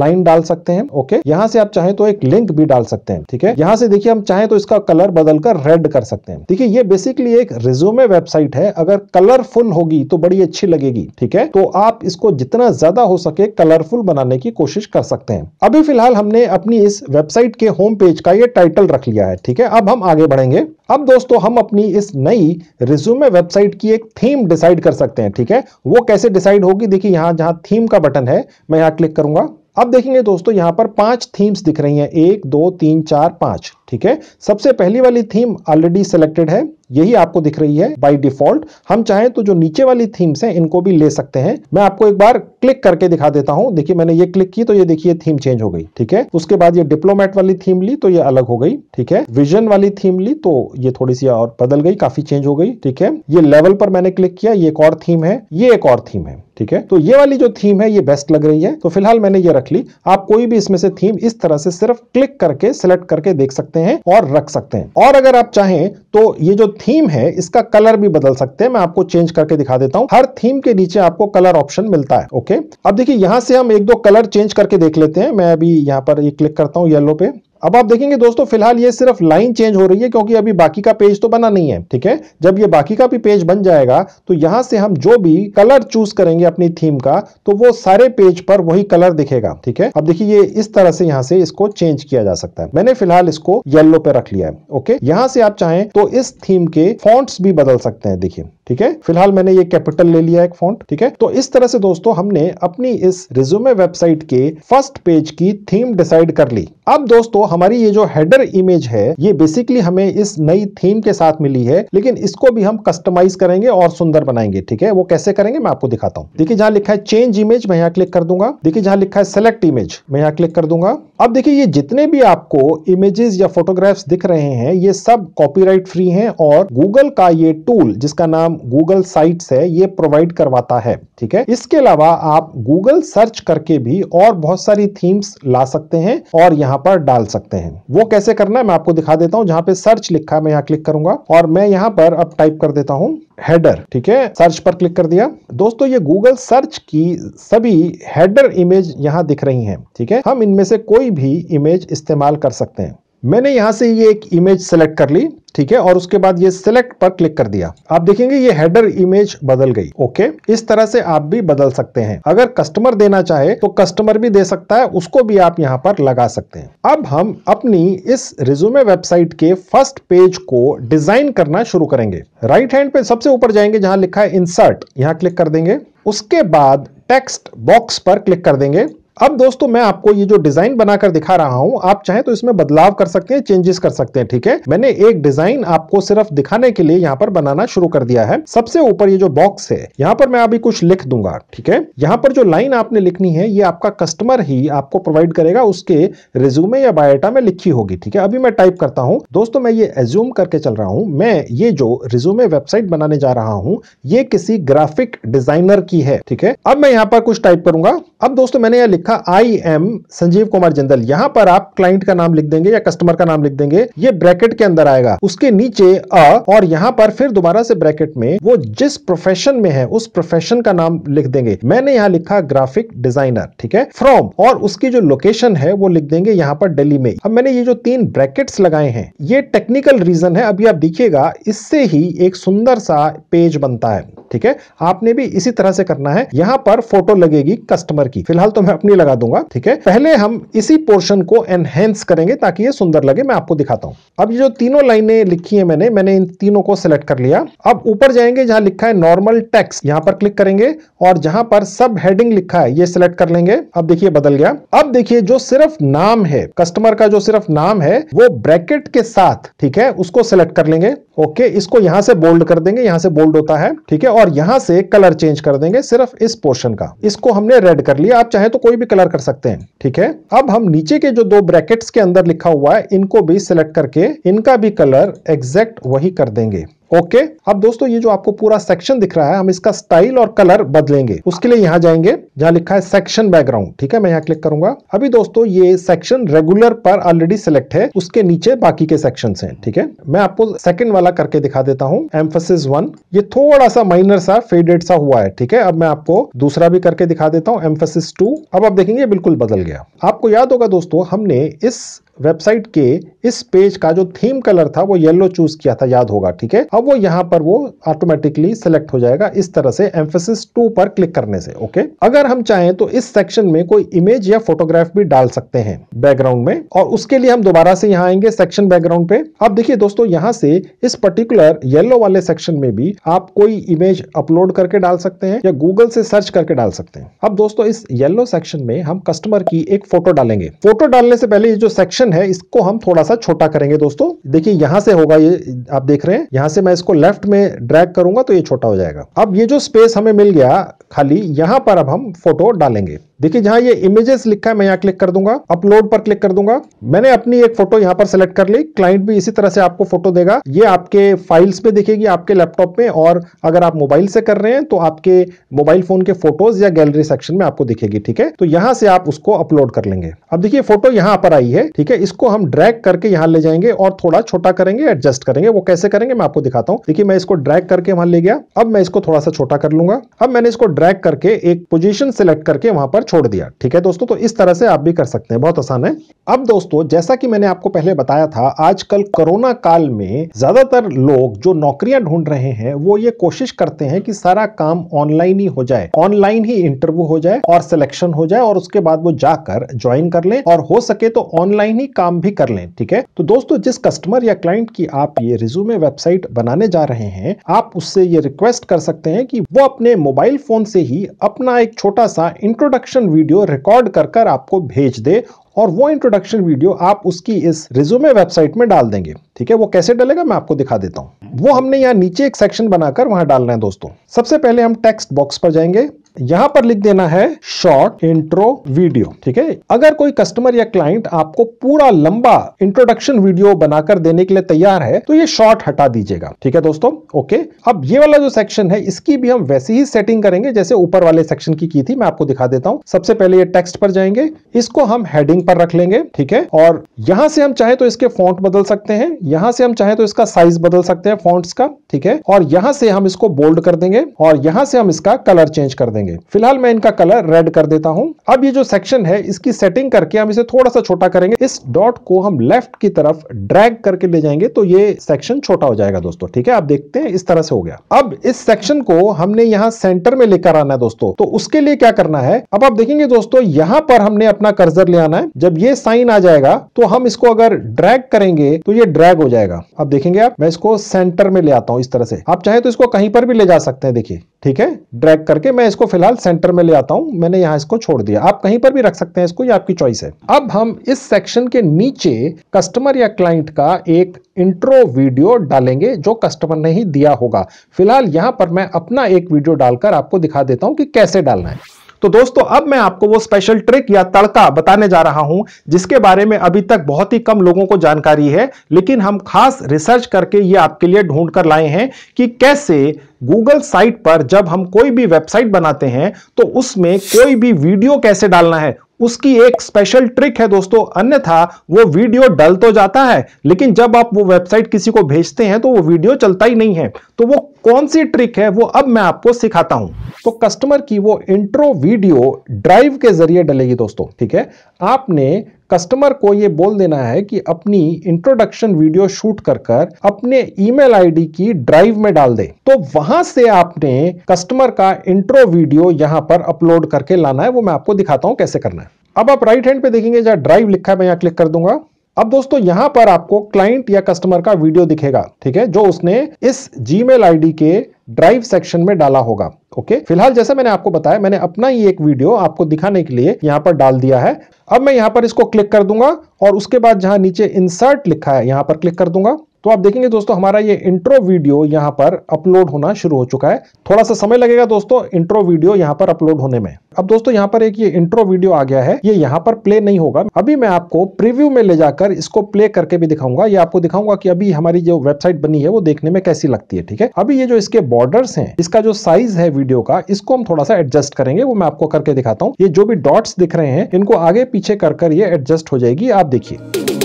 लाइन डाल डाल सकते हैं ओके यहाँ से आप चाहे तो एक लिंक भी डाल सकते हैं ठीक है यहाँ से देखिए हम चाहे तो इसका कलर बदल कर रेड कर सकते हैं ठीक है ये बेसिकली एक रिज्यूमे वेबसाइट है अगर कलरफुल होगी तो बड़ी अच्छी लगेगी ठीक है तो आप इसको जितना ज्यादा हो सके कलरफुल बनाने की कोशिश कर सकते हैं अभी फिलहाल हमने अपनी इस वेबसाइट के होम पेज का ये टाइटल रख लिया है ठीक है अब हम आगे बढ़ेंगे अब दोस्तों हम अपनी इस नई रिज्यूमे वेबसाइट की एक थीम डिसाइड कर सकते हैं ठीक है वो कैसे डिसाइड होगी देखिए यहां जहां थीम का बटन है मैं यहां क्लिक करूंगा अब देखेंगे दोस्तों यहां पर पांच थीम्स दिख रही हैं एक दो तीन चार पांच ठीक है सबसे पहली वाली थीम ऑलरेडी सिलेक्टेड है यही आपको दिख रही है बाई डिफॉल्ट हम चाहें तो जो नीचे वाली थीम्स हैं इनको भी ले सकते हैं मैं आपको एक बार क्लिक करके दिखा देता हूं देखिए मैंने ये क्लिक की तो ये देखिए थीम चेंज हो गई ठीक है उसके बाद ये डिप्लोमेट वाली थीम ली तो ये अलग हो गई ठीक है विजन वाली थीम ली तो ये थोड़ी सी और बदल गई काफी चेंज हो गई ठीक है ये लेवल पर मैंने क्लिक किया ये एक और थीम है ये एक और थीम है ठीक है तो ये वाली जो थीम है ये बेस्ट लग रही है तो फिलहाल मैंने ये रख ली आप कोई भी इसमें से थीम इस तरह से सिर्फ क्लिक करके सिलेक्ट करके देख सकते हैं और रख सकते हैं और अगर आप चाहें तो ये जो थीम है इसका कलर भी बदल सकते हैं मैं आपको चेंज करके दिखा देता हूं हर थीम के नीचे आपको कलर ऑप्शन मिलता है ओके अब देखिए यहां से हम एक दो कलर चेंज करके देख लेते हैं मैं अभी यहां पर ये क्लिक करता हूं येलो पे अब आप देखेंगे दोस्तों फिलहाल ये सिर्फ लाइन चेंज हो रही है क्योंकि अभी बाकी का पेज तो बना नहीं है ठीक है जब ये बाकी का भी पेज बन जाएगा तो यहां से हम जो भी कलर चूज करेंगे अपनी थीम का तो वो सारे पेज पर वही कलर दिखेगा ठीक है अब देखिए ये इस तरह से यहाँ से इसको चेंज किया जा सकता है मैंने फिलहाल इसको येल्लो पे रख लिया है ओके यहाँ से आप चाहें तो इस थीम के फॉन्ट्स भी बदल सकते हैं देखिए ठीक है फिलहाल मैंने ये कैपिटल ले लिया एक फॉन्ट ठीक है तो इस तरह से दोस्तों हमने अपनी इस रिज्यूमे वेबसाइट के फर्स्ट पेज की थीम डिसाइड कर ली अब दोस्तों हमारी ये जो हेडर इमेज है ये बेसिकली हमें इस नई थीम के साथ मिली है लेकिन इसको भी हम कस्टमाइज करेंगे और सुंदर बनाएंगे ठीक है वो कैसे करेंगे मैं आपको दिखाता हूँ देखिए जहां लिखा है चेंज इमेज मैं यहाँ क्लिक कर दूंगा देखिए जहां लिखा है सेलेक्ट इमेज मैं यहाँ क्लिक कर दूंगा अब देखिये ये जितने भी आपको इमेजेस या फोटोग्राफ्स दिख रहे हैं ये सब कॉपी फ्री है और गूगल का ये टूल जिसका नाम गूगल साइट्स है ये प्रोवाइड करवाता है ठीक है इसके अलावा आप गूगल सर्च करके भी और बहुत सारी थीम्स ला सकते हैं और यहाँ पर डाल सकते हैं वो कैसे करना है मैं आपको दिखा देता हूँ जहाँ पे सर्च लिखा है मैं यहाँ क्लिक करूंगा और मैं यहाँ पर अब टाइप कर देता हूँ हेडर ठीक है सर्च पर क्लिक कर दिया दोस्तों ये गूगल सर्च की सभी हेडर इमेज यहाँ दिख रही हैं ठीक है हम इनमें से कोई भी इमेज इस्तेमाल कर सकते हैं मैंने यहां से ये एक इमेज सेलेक्ट कर ली ठीक है और उसके बाद ये सिलेक्ट पर क्लिक कर दिया आप देखेंगे ये हेडर इमेज बदल गई ओके इस तरह से आप भी बदल सकते हैं अगर कस्टमर देना चाहे तो कस्टमर भी दे सकता है उसको भी आप यहाँ पर लगा सकते हैं अब हम अपनी इस रिज्यूमे वेबसाइट के फर्स्ट पेज को डिजाइन करना शुरू करेंगे राइट हैंड पे सबसे ऊपर जाएंगे जहां लिखा है इंसर्ट यहाँ क्लिक कर देंगे उसके बाद टेक्स्ट बॉक्स पर क्लिक कर देंगे अब दोस्तों मैं आपको ये जो डिजाइन बनाकर दिखा रहा हूं आप चाहे तो इसमें बदलाव कर सकते हैं चेंजेस कर सकते हैं ठीक है मैंने एक डिजाइन आपको सिर्फ दिखाने के लिए यहाँ पर बनाना शुरू कर दिया है सबसे ऊपर ये जो बॉक्स है यहाँ पर मैं अभी कुछ लिख दूंगा ठीक है यहाँ पर जो लाइन आपने लिखनी है ये आपका कस्टमर ही आपको प्रोवाइड करेगा उसके रिज्यूमे या बायोटा में लिखी होगी ठीक है अभी मैं टाइप करता हूँ दोस्तों मैं ये एज्यूम करके चल रहा हूँ मैं ये जो रिज्यूमे वेबसाइट बनाने जा रहा हूँ ये किसी ग्राफिक डिजाइनर की है ठीक है अब मैं यहाँ पर कुछ टाइप करूंगा अब दोस्तों मैंने यह लिखा आई एम संजीव कुमार जिंदल यहाँ पर आप क्लाइंट का नाम लिख देंगे या कस्टमर का नाम लिख देंगे ये ब्रैकेट के अंदर आएगा उसके नीचे अ और यहाँ पर फिर दोबारा से ब्रैकेट में वो जिस प्रोफेशन में है उस प्रोफेशन का नाम लिख देंगे मैंने यहाँ लिखा ग्राफिक डिजाइनर ठीक है फ्रॉम और उसकी जो लोकेशन है वो लिख देंगे यहाँ पर डेली में अब मैंने ये जो तीन ब्रैकेट्स लगाए हैं ये टेक्निकल रीजन है अभी आप देखिएगा इससे ही एक सुंदर सा पेज बनता है ठीक है आपने भी इसी तरह से करना है यहाँ पर फोटो लगेगी कस्टमर की फिलहाल तो मैं अपनी लगा दूंगा ठीक है पहले हम इसी पोर्शन को एनहेंस करेंगे ताकि ये सुंदर लगे मैं आपको दिखाता हूं अब जो तीनों लाइनें लिखी है मैंने मैंने इन तीनों को सिलेक्ट कर लिया अब ऊपर जाएंगे जहां लिखा है नॉर्मल टेक्स यहां पर क्लिक करेंगे और जहां पर सब हेडिंग लिखा है ये सिलेक्ट कर लेंगे अब देखिए बदल गया अब देखिए जो सिर्फ नाम है कस्टमर का जो सिर्फ नाम है वो ब्रैकेट के साथ ठीक है उसको सिलेक्ट कर लेंगे ओके इसको यहां से बोल्ड कर देंगे यहां से बोल्ड होता है ठीक है और यहां से कलर चेंज कर देंगे सिर्फ इस पोर्शन का इसको हमने रेड कर लिया आप चाहे तो कोई भी कलर कर सकते हैं ठीक है अब हम नीचे के जो दो ब्रैकेट्स के अंदर लिखा हुआ है इनको भी सिलेक्ट करके इनका भी कलर एग्जैक्ट वही कर देंगे ओके अब दोस्तों ये जो आपको पूरा सेक्शन दिख रहा है हम इसका स्टाइल और कलर बदलेंगे उसके लिए यहाँ जाएंगे जहां लिखा है सेक्शन बैकग्राउंड ठीक है मैं यहाँ क्लिक करूंगा अभी दोस्तों ये सेक्शन रेगुलर पर ऑलरेडी सिलेक्ट है उसके नीचे बाकी के सेक्शन हैं ठीक है मैं आपको सेकंड वाला करके दिखा देता हूँ एम्फोसिस वन ये थोड़ा सा माइनर सा फेडेड सा हुआ है ठीक है अब मैं आपको दूसरा भी करके दिखा देता हूँ एम्फोसिस टू अब आप देखेंगे बिल्कुल बदल गया आपको याद होगा दोस्तों हमने इस वेबसाइट के इस पेज का जो थीम कलर था वो येलो चूज किया था याद होगा ठीक है अब वो यहाँ पर वो ऑटोमेटिकली सिलेक्ट हो जाएगा इस तरह से एम्फेसिस टू पर क्लिक करने से ओके अगर हम चाहें तो इस सेक्शन में कोई इमेज या फोटोग्राफ भी डाल सकते हैं बैकग्राउंड में और उसके लिए हम दोबारा से यहाँ आएंगे सेक्शन बैकग्राउंड पे अब देखिए दोस्तों यहाँ से इस पर्टिकुलर येलो वाले सेक्शन में भी आप कोई इमेज अपलोड करके डाल सकते हैं या गूगल से सर्च करके डाल सकते हैं अब दोस्तों इस येलो सेक्शन में हम कस्टमर की एक फोटो डालेंगे फोटो डालने से पहले ये जो सेक्शन सेक्शन है इसको हम थोड़ा सा छोटा करेंगे दोस्तों देखिए यहां से होगा ये आप देख रहे हैं यहां से मैं इसको लेफ्ट में ड्रैग करूंगा तो ये छोटा हो जाएगा अब ये जो स्पेस हमें मिल गया खाली यहां पर अब हम फोटो डालेंगे देखिए जहां ये इमेजेस लिखा है मैं यहाँ क्लिक कर दूंगा अपलोड पर क्लिक कर दूंगा मैंने अपनी एक फोटो यहाँ पर सेलेक्ट कर ली क्लाइंट भी इसी तरह से आपको फोटो देगा ये आपके फाइल्स में दिखेगी आपके लैपटॉप में और अगर आप मोबाइल से कर रहे हैं तो आपके मोबाइल फोन के फोटोज या गैलरी सेक्शन में आपको दिखेगी ठीक है तो यहाँ से आप उसको अपलोड कर लेंगे अब देखिए फोटो यहाँ पर आई है ठीक है इसको हम ड्रैक करके यहाँ ले जाएंगे और थोड़ा छोटा करेंगे एडजस्ट करेंगे वो कैसे करेंगे मैं आपको दिखाता हूँ देखिए मैं इसको ड्रैक करके वहां ले गया अब मैं इसको थोड़ा सा छोटा कर लूंगा अब मैंने इसको ड्रैक करके एक पोजिशन सेलेक्ट करके वहां पर छोड़ दिया ठीक है दोस्तों तो इस तरह से आप भी कर सकते हैं बहुत आसान है अब दोस्तों जैसा कि मैंने आपको पहले बताया था आजकल कोरोना काल में ज्यादातर लोग जो नौकरियां ढूंढ रहे हैं वो ये कोशिश करते हैं कि सारा काम ऑनलाइन ही हो जाए ऑनलाइन ही इंटरव्यू हो जाए और सिलेक्शन हो जाए और उसके बाद वो जाकर ज्वाइन कर ले और हो सके तो ऑनलाइन ही काम भी कर ले ठीक है तो दोस्तों जिस कस्टमर या क्लाइंट की आप ये रिज्यूमे वेबसाइट बनाने जा रहे हैं आप उससे ये रिक्वेस्ट कर सकते हैं कि वो अपने मोबाइल फोन से ही अपना एक छोटा सा इंट्रोडक्शन इंट्रोडक्शन वीडियो रिकॉर्ड कर कर आपको भेज दे और वो इंट्रोडक्शन वीडियो आप उसकी इस रिज्यूमे वेबसाइट में डाल देंगे ठीक है वो कैसे डालेगा मैं आपको दिखा देता हूँ वो हमने यहाँ नीचे एक सेक्शन बनाकर वहां डालना है दोस्तों सबसे पहले हम टेक्स्ट बॉक्स पर जाएंगे यहां पर लिख देना है शॉर्ट इंट्रो वीडियो ठीक है अगर कोई कस्टमर या क्लाइंट आपको पूरा लंबा इंट्रोडक्शन वीडियो बनाकर देने के लिए तैयार है तो ये शॉर्ट हटा दीजिएगा ठीक है दोस्तों ओके अब ये वाला जो सेक्शन है इसकी भी हम वैसे ही सेटिंग करेंगे जैसे ऊपर वाले सेक्शन की की थी मैं आपको दिखा देता हूं सबसे पहले ये टेक्स्ट पर जाएंगे इसको हम हेडिंग पर रख लेंगे ठीक है और यहां से हम चाहे तो इसके फॉन्ट बदल सकते हैं यहां से हम चाहे तो इसका साइज बदल सकते हैं फॉन्ट्स का ठीक है और यहां से हम इसको बोल्ड कर देंगे और यहां से हम इसका कलर चेंज कर देंगे करेंगे फिलहाल मैं इनका कलर रेड कर देता हूं अब ये जो सेक्शन है इसकी सेटिंग करके हम इसे थोड़ा सा छोटा करेंगे इस डॉट को हम लेफ्ट की तरफ ड्रैग करके ले जाएंगे तो ये सेक्शन छोटा हो जाएगा दोस्तों ठीक है आप देखते हैं इस तरह से हो गया अब इस सेक्शन को हमने यहाँ सेंटर में लेकर आना है दोस्तों तो उसके लिए क्या करना है अब आप देखेंगे दोस्तों यहाँ पर हमने अपना कर्जर ले आना है जब ये साइन आ जाएगा तो हम इसको अगर ड्रैग करेंगे तो ये ड्रैग हो जाएगा अब देखेंगे आप मैं इसको सेंटर में ले आता हूँ इस तरह से आप चाहे तो इसको कहीं पर भी ले जा सकते हैं देखिए ठीक है ड्रैग करके मैं इसको फिलहाल सेंटर में ले आता हूं मैंने यहां इसको छोड़ दिया आप कहीं पर भी रख सकते हैं इसको ये आपकी चॉइस है अब हम इस सेक्शन के नीचे कस्टमर या क्लाइंट का एक इंट्रो वीडियो डालेंगे जो कस्टमर ने ही दिया होगा फिलहाल यहां पर मैं अपना एक वीडियो डालकर आपको दिखा देता हूं कि कैसे डालना है तो दोस्तों अब मैं आपको वो स्पेशल ट्रिक या तड़का बताने जा रहा हूं जिसके बारे में अभी तक बहुत ही कम लोगों को जानकारी है लेकिन हम खास रिसर्च करके ये आपके लिए ढूंढ कर लाए हैं कि कैसे गूगल साइट पर जब हम कोई भी वेबसाइट बनाते हैं तो उसमें कोई भी वीडियो कैसे डालना है उसकी एक स्पेशल ट्रिक है दोस्तों अन्यथा वो वीडियो डल तो जाता है लेकिन जब आप वो वेबसाइट किसी को भेजते हैं तो वो वीडियो चलता ही नहीं है तो वो कौन सी ट्रिक है वो अब मैं आपको सिखाता हूं तो कस्टमर की वो इंट्रो वीडियो ड्राइव के जरिए डलेगी दोस्तों ठीक है आपने कस्टमर को ये बोल देना है कि अपनी इंट्रोडक्शन वीडियो शूट कर कर अपने ईमेल आईडी की ड्राइव में डाल दे तो वहां से आपने कस्टमर का इंट्रो वीडियो यहां पर अपलोड करके लाना है वो मैं आपको दिखाता हूं कैसे करना है अब आप राइट हैंड पे देखेंगे जहां ड्राइव लिखा है मैं यहां क्लिक कर दूंगा अब दोस्तों यहां पर आपको क्लाइंट या कस्टमर का वीडियो दिखेगा ठीक है जो उसने इस जीमेल आईडी के ड्राइव सेक्शन में डाला होगा ओके फिलहाल जैसे मैंने आपको बताया मैंने अपना ही एक वीडियो आपको दिखाने के लिए यहां पर डाल दिया है अब मैं यहां पर इसको क्लिक कर दूंगा और उसके बाद जहां नीचे इंसर्ट लिखा है यहां पर क्लिक कर दूंगा तो आप देखेंगे दोस्तों हमारा ये इंट्रो वीडियो यहाँ पर अपलोड होना शुरू हो चुका है थोड़ा सा समय लगेगा दोस्तों इंट्रो वीडियो यहाँ पर अपलोड होने में अब दोस्तों यहाँ पर एक ये इंट्रो वीडियो आ गया है ये यहाँ पर प्ले नहीं होगा अभी मैं आपको प्रीव्यू में ले जाकर इसको प्ले करके भी दिखाऊंगा ये आपको दिखाऊंगा कि अभी हमारी जो वेबसाइट बनी है वो देखने में कैसी लगती है ठीक है अभी ये जो इसके बॉर्डर्स हैं इसका जो साइज है वीडियो का इसको हम थोड़ा सा एडजस्ट करेंगे वो मैं आपको करके दिखाता हूँ ये जो भी डॉट्स दिख रहे हैं इनको आगे पीछे कर कर ये एडजस्ट हो जाएगी आप देखिए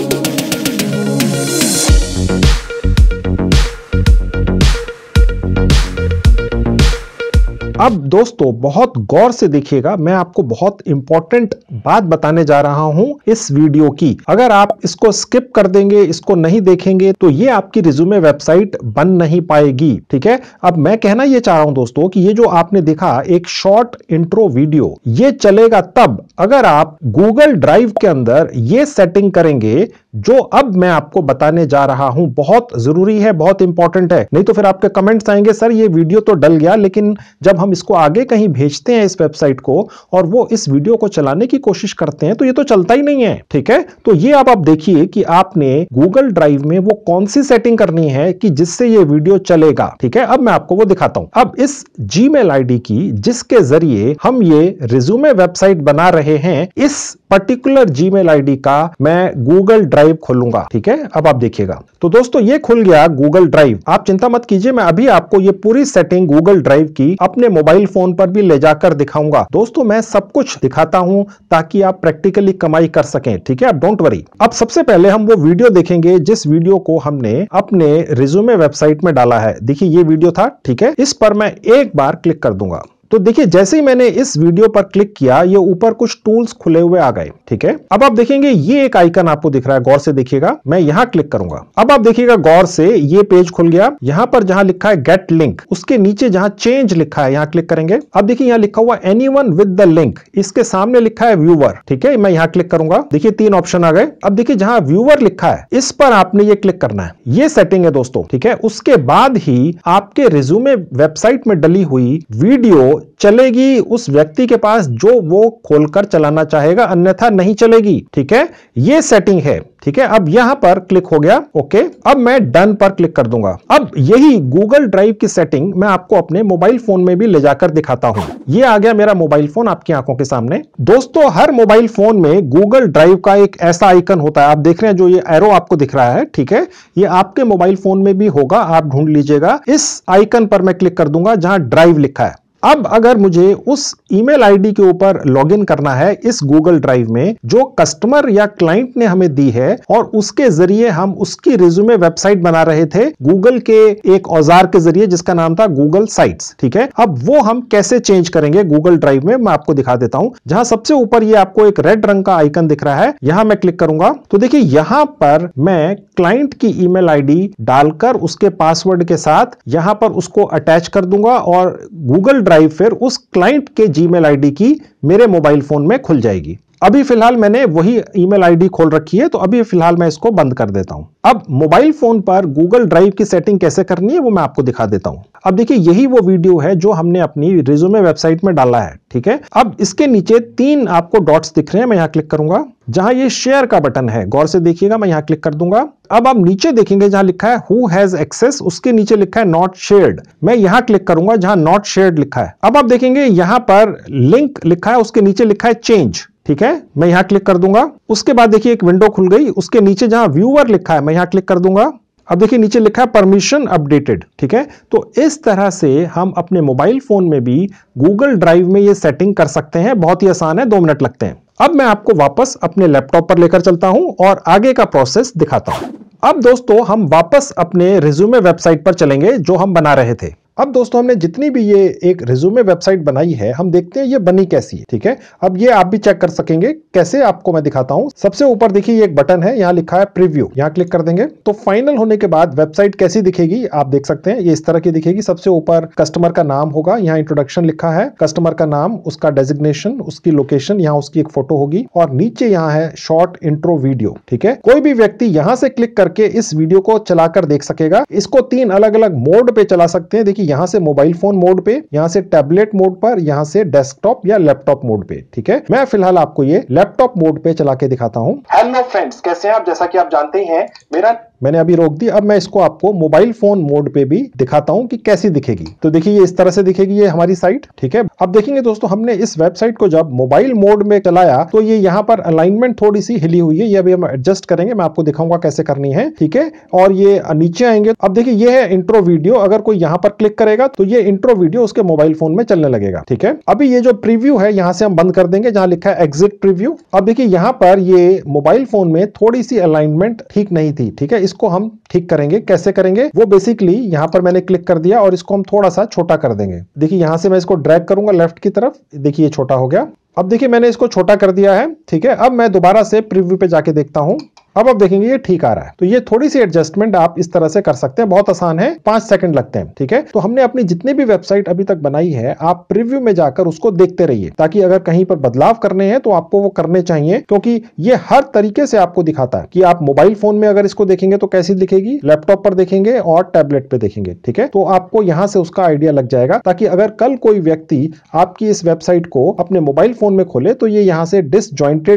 अब दोस्तों बहुत गौर से देखिएगा मैं आपको बहुत इंपॉर्टेंट बात बताने जा रहा हूं इस वीडियो की अगर आप इसको स्किप कर देंगे इसको नहीं देखेंगे तो ये आपकी रिज्यूमे वेबसाइट बन नहीं पाएगी ठीक है अब मैं कहना ये चाह रहा हूं दोस्तों कि ये जो आपने देखा एक शॉर्ट इंट्रो वीडियो ये चलेगा तब अगर आप गूगल ड्राइव के अंदर ये सेटिंग करेंगे जो अब मैं आपको बताने जा रहा हूं बहुत जरूरी है बहुत इंपॉर्टेंट है नहीं तो फिर आपके कमेंट्स आएंगे सर ये वीडियो तो डल गया लेकिन जब हम इसको आगे कहीं भेजते हैं इस वेबसाइट को और वो इस वीडियो को चलाने की कोशिश करते हैं तो ये तो चलता ही नहीं है ठीक है तो ये अब आप देखिए कि आपने गूगल ड्राइव में वो कौन सी सेटिंग करनी है कि जिससे ये वीडियो चलेगा ठीक है अब मैं आपको वो दिखाता हूं अब इस जी मेल की जिसके जरिए हम ये रिज्यूमे वेबसाइट बना रहे हैं इस पर्टिकुलर जी मेल का मैं गूगल ड्राइव खोलूंगा ठीक है अब आप देखिएगा तो दोस्तों ये खुल गया गूगल ड्राइव आप चिंता मत कीजिए मैं अभी आपको ये पूरी सेटिंग गूगल ड्राइव की अपने मोबाइल फोन पर भी ले जाकर दिखाऊंगा दोस्तों मैं सब कुछ दिखाता हूं ताकि आप प्रैक्टिकली कमाई कर सकें ठीक है आप डोंट वरी अब सबसे पहले हम वो वीडियो देखेंगे जिस वीडियो को हमने अपने रिज्यूमे वेबसाइट में डाला है देखिए ये वीडियो था ठीक है इस पर मैं एक बार क्लिक कर दूंगा तो देखिए जैसे ही मैंने इस वीडियो पर क्लिक किया ये ऊपर कुछ टूल्स खुले हुए आ गए ठीक है अब आप देखेंगे ये एक आइकन आपको दिख रहा है गौर से देखिएगा मैं यहाँ क्लिक करूंगा अब आप देखिएगा गौर से ये पेज खुल गया यहाँ पर जहां लिखा है गेट लिंक उसके नीचे जहां चेंज लिखा है यहाँ क्लिक करेंगे अब देखिए यहाँ लिखा हुआ anyone with the link इसके सामने लिखा है व्यूवर ठीक है मैं यहाँ क्लिक करूंगा देखिए तीन ऑप्शन आ गए अब देखिए जहां व्यूवर लिखा है इस पर आपने ये क्लिक करना है ये सेटिंग है दोस्तों ठीक है उसके बाद ही आपके रिज्यूमे वेबसाइट में डली हुई वीडियो चलेगी उस व्यक्ति के पास जो वो खोलकर चलाना चाहेगा अन्यथा नहीं चलेगी ठीक है ये सेटिंग है ठीक है अब यहां पर क्लिक हो गया ओके अब मैं डन पर क्लिक कर दूंगा अब यही गूगल ड्राइव की सेटिंग मैं आपको अपने मोबाइल फोन में भी ले जाकर दिखाता हूं ये आ गया मेरा मोबाइल फोन आपकी आंखों के सामने दोस्तों हर मोबाइल फोन में गूगल ड्राइव का एक ऐसा आइकन होता है आप देख रहे हैं जो ये एरो आपको दिख रहा है ठीक है ये आपके मोबाइल फोन में भी होगा आप ढूंढ लीजिएगा इस आइकन पर मैं क्लिक कर दूंगा जहां ड्राइव लिखा है अब अगर मुझे उस ईमेल आईडी के ऊपर लॉगिन करना है इस गूगल ड्राइव में जो कस्टमर या क्लाइंट ने हमें दी है और उसके जरिए हम उसकी रिज्यूमे वेबसाइट बना रहे थे गूगल के एक औजार के जरिए जिसका नाम था गूगल साइट्स ठीक है अब वो हम कैसे चेंज करेंगे गूगल ड्राइव में मैं आपको दिखा देता हूं जहां सबसे ऊपर ये आपको एक रेड रंग का आइकन दिख रहा है यहां मैं क्लिक करूंगा तो देखिए यहां पर मैं क्लाइंट की ईमेल आईडी डालकर उसके पासवर्ड के साथ यहां पर उसको अटैच कर दूंगा और गूगल ड्राइव फिर उस क्लाइंट के जीमेल आईडी की मेरे मोबाइल फोन में खुल जाएगी अभी फिलहाल मैंने वही ईमेल आईडी खोल रखी है तो अभी फिलहाल मैं इसको बंद कर देता हूं अब मोबाइल फोन पर गूगल ड्राइव की सेटिंग कैसे करनी है वो मैं आपको दिखा देता हूं अब देखिए यही वो वीडियो है जो हमने अपनी रिज्यूमे वेबसाइट में डाला है ठीक है अब इसके नीचे तीन आपको डॉट्स दिख रहे हैं मैं यहाँ क्लिक करूंगा जहां ये शेयर का बटन है गौर से देखिएगा मैं यहाँ क्लिक कर दूंगा अब आप नीचे देखेंगे जहां लिखा है हु हैज एक्सेस उसके नीचे लिखा है नॉट शेयर्ड मैं यहां क्लिक करूंगा जहां नॉट शेयर्ड लिखा है अब आप देखेंगे यहां पर लिंक लिखा है उसके नीचे लिखा है चेंज ठीक है मैं यहाँ क्लिक कर दूंगा उसके बाद देखिए एक विंडो खुल गई उसके नीचे जहां व्यूअर लिखा है मैं यहाँ क्लिक कर दूंगा अब देखिए नीचे लिखा है परमिशन अपडेटेड ठीक है तो इस तरह से हम अपने मोबाइल फोन में भी गूगल ड्राइव में ये सेटिंग कर सकते हैं बहुत ही आसान है दो मिनट लगते हैं अब मैं आपको वापस अपने लैपटॉप पर लेकर चलता हूं और आगे का प्रोसेस दिखाता हूं अब दोस्तों हम वापस अपने रिज्यूमे वेबसाइट पर चलेंगे जो हम बना रहे थे अब दोस्तों हमने जितनी भी ये एक रिज्यूमे वेबसाइट बनाई है हम देखते हैं ये बनी कैसी है ठीक है अब ये आप भी चेक कर सकेंगे कैसे आपको मैं दिखाता हूँ सबसे ऊपर देखिए एक बटन है यहाँ लिखा है प्रिव्यू यहाँ क्लिक कर देंगे तो फाइनल होने के बाद वेबसाइट कैसी दिखेगी आप देख सकते हैं ये इस तरह की दिखेगी सबसे ऊपर कस्टमर का नाम होगा यहाँ इंट्रोडक्शन लिखा है कस्टमर का नाम उसका डेजिग्नेशन उसकी लोकेशन यहाँ उसकी एक फोटो होगी और नीचे यहाँ है शॉर्ट इंट्रो वीडियो ठीक है कोई भी व्यक्ति यहाँ से क्लिक करके इस वीडियो को चलाकर देख सकेगा इसको तीन अलग अलग मोड पे चला सकते हैं देखिए यहाँ से मोबाइल फोन मोड पे यहाँ से टैबलेट मोड पर यहाँ से डेस्कटॉप या लैपटॉप मोड पे ठीक है मैं फिलहाल आपको ये लैपटॉप मोड पे चला के दिखाता हूँ हेलो फ्रेंड्स कैसे हैं आप जैसा कि आप जानते हैं मेरा मैंने अभी रोक दी अब मैं इसको आपको मोबाइल फोन मोड पे भी दिखाता हूँ कि कैसी दिखेगी तो देखिए ये इस तरह से दिखेगी ये हमारी साइट ठीक है अब देखेंगे दोस्तों हमने इस वेबसाइट को जब मोबाइल मोड में चलाया तो ये यहाँ पर अलाइनमेंट थोड़ी सी हिली हुई है ये अभी हम एडजस्ट करेंगे मैं आपको दिखाऊंगा कैसे करनी है ठीक है और ये नीचे आएंगे अब देखिए ये है इंट्रो वीडियो अगर कोई यहाँ पर क्लिक करेगा तो ये इंट्रो वीडियो उसके मोबाइल फोन में चलने लगेगा ठीक है अभी ये जो प्रीव्यू है यहाँ से हम बंद कर देंगे जहाँ लिखा है एग्जिट प्रीव्यू अब देखिए यहाँ पर ये मोबाइल फोन में थोड़ी सी अलाइनमेंट ठीक नहीं थी ठीक है इस इसको हम ठीक करेंगे कैसे करेंगे वो बेसिकली यहाँ पर मैंने क्लिक कर दिया और इसको हम थोड़ा सा छोटा कर देंगे देखिए यहाँ से मैं इसको ड्रैग करूंगा लेफ्ट की तरफ देखिए छोटा हो गया अब देखिए मैंने इसको छोटा कर दिया है ठीक है अब मैं दोबारा से प्रिव्यू पे जाके देखता हूँ अब आप देखेंगे ये ठीक आ रहा है तो ये थोड़ी सी एडजस्टमेंट आप इस तरह से कर सकते हैं बहुत आसान है पांच सेकंड लगते हैं ठीक है तो हमने अपनी जितनी भी वेबसाइट अभी तक बनाई है आप प्रिव्यू में जाकर उसको देखते रहिए ताकि अगर कहीं पर बदलाव करने हैं तो आपको वो करने चाहिए क्योंकि ये हर तरीके से आपको दिखाता है कि आप मोबाइल फोन में अगर इसको देखेंगे तो कैसी दिखेगी लैपटॉप पर देखेंगे और टैबलेट पर देखेंगे ठीक है तो आपको यहाँ से उसका आइडिया लग जाएगा ताकि अगर कल कोई व्यक्ति आपकी इस वेबसाइट को अपने मोबाइल फोन में खोले तो ये यहाँ से डिस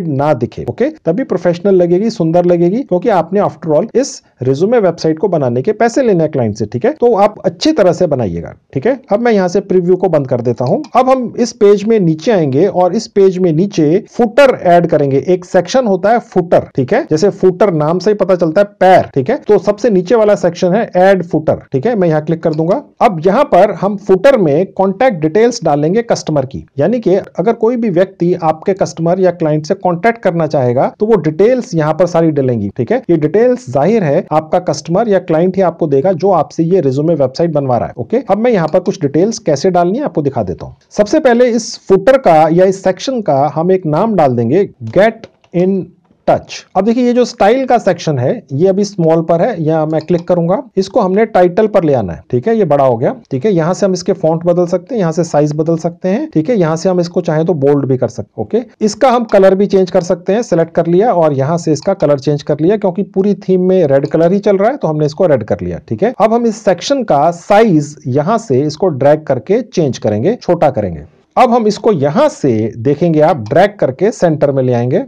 ना दिखे ओके तभी प्रोफेशनल लगेगी सुंदर बेहतर लगेगी क्योंकि आपने आफ्टर ऑल इस रिज्यूमे वेबसाइट को बनाने के पैसे लेने हैं क्लाइंट से ठीक है तो आप अच्छी तरह से बनाइएगा ठीक है अब मैं यहाँ से प्रीव्यू को बंद कर देता हूँ अब हम इस पेज में नीचे आएंगे और इस पेज में नीचे फुटर एड करेंगे एक सेक्शन होता है फुटर ठीक है जैसे फुटर नाम से ही पता चलता है पैर ठीक है तो सबसे नीचे वाला सेक्शन है एड फुटर ठीक है मैं यहाँ क्लिक कर दूंगा अब यहाँ पर हम फुटर में कॉन्टेक्ट डिटेल्स डालेंगे कस्टमर की यानी कि अगर कोई भी व्यक्ति आपके कस्टमर या क्लाइंट से कॉन्टेक्ट करना चाहेगा तो वो डिटेल्स यहाँ पर सारी डलेंगी ठीक है ये डिटेल्स जाहिर है आपका कस्टमर या क्लाइंट ही आपको देगा जो आपसे ये रिज्यूमे वेबसाइट बनवा रहा है ओके अब मैं यहाँ पर कुछ डिटेल्स कैसे डालनी है आपको दिखा देता हूँ सबसे पहले इस फुटर का या इस सेक्शन का हम एक नाम डाल देंगे गेट इन टच अब देखिए ये जो स्टाइल का सेक्शन है ये अभी स्मॉल पर है यहाँ मैं क्लिक करूंगा इसको हमने टाइटल पर ले आना है ठीक है ये बड़ा हो गया ठीक है यहाँ से हम इसके फॉन्ट बदल सकते हैं यहाँ से साइज बदल सकते हैं ठीक है यहाँ से हम इसको चाहे तो बोल्ड भी कर सकते ओके इसका हम कलर भी चेंज कर सकते हैं सेलेक्ट कर लिया और यहाँ से इसका कलर चेंज कर लिया क्योंकि पूरी थीम में रेड कलर ही चल रहा है तो हमने इसको रेड कर लिया ठीक है अब हम इस सेक्शन का साइज यहाँ से इसको ड्रैग करके चेंज करेंगे छोटा करेंगे अब हम इसको यहां से देखेंगे आप ड्रैग करके सेंटर में ले आएंगे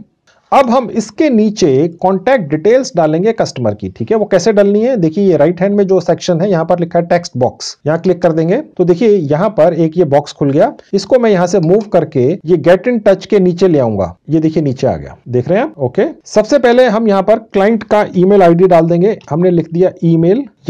अब हम इसके नीचे कॉन्टैक्ट डिटेल्स डालेंगे कस्टमर की ठीक है वो कैसे डालनी है देखिए ये राइट हैंड में जो सेक्शन है यहाँ पर लिखा है टेक्स्ट बॉक्स यहाँ क्लिक कर देंगे तो देखिए यहाँ पर एक ये बॉक्स खुल गया इसको मैं यहाँ से मूव करके ये गेट इन टच के नीचे ले आऊंगा ये देखिए नीचे आ गया देख रहे हैं ओके सबसे पहले हम यहाँ पर क्लाइंट का ई मेल डाल देंगे हमने लिख दिया ई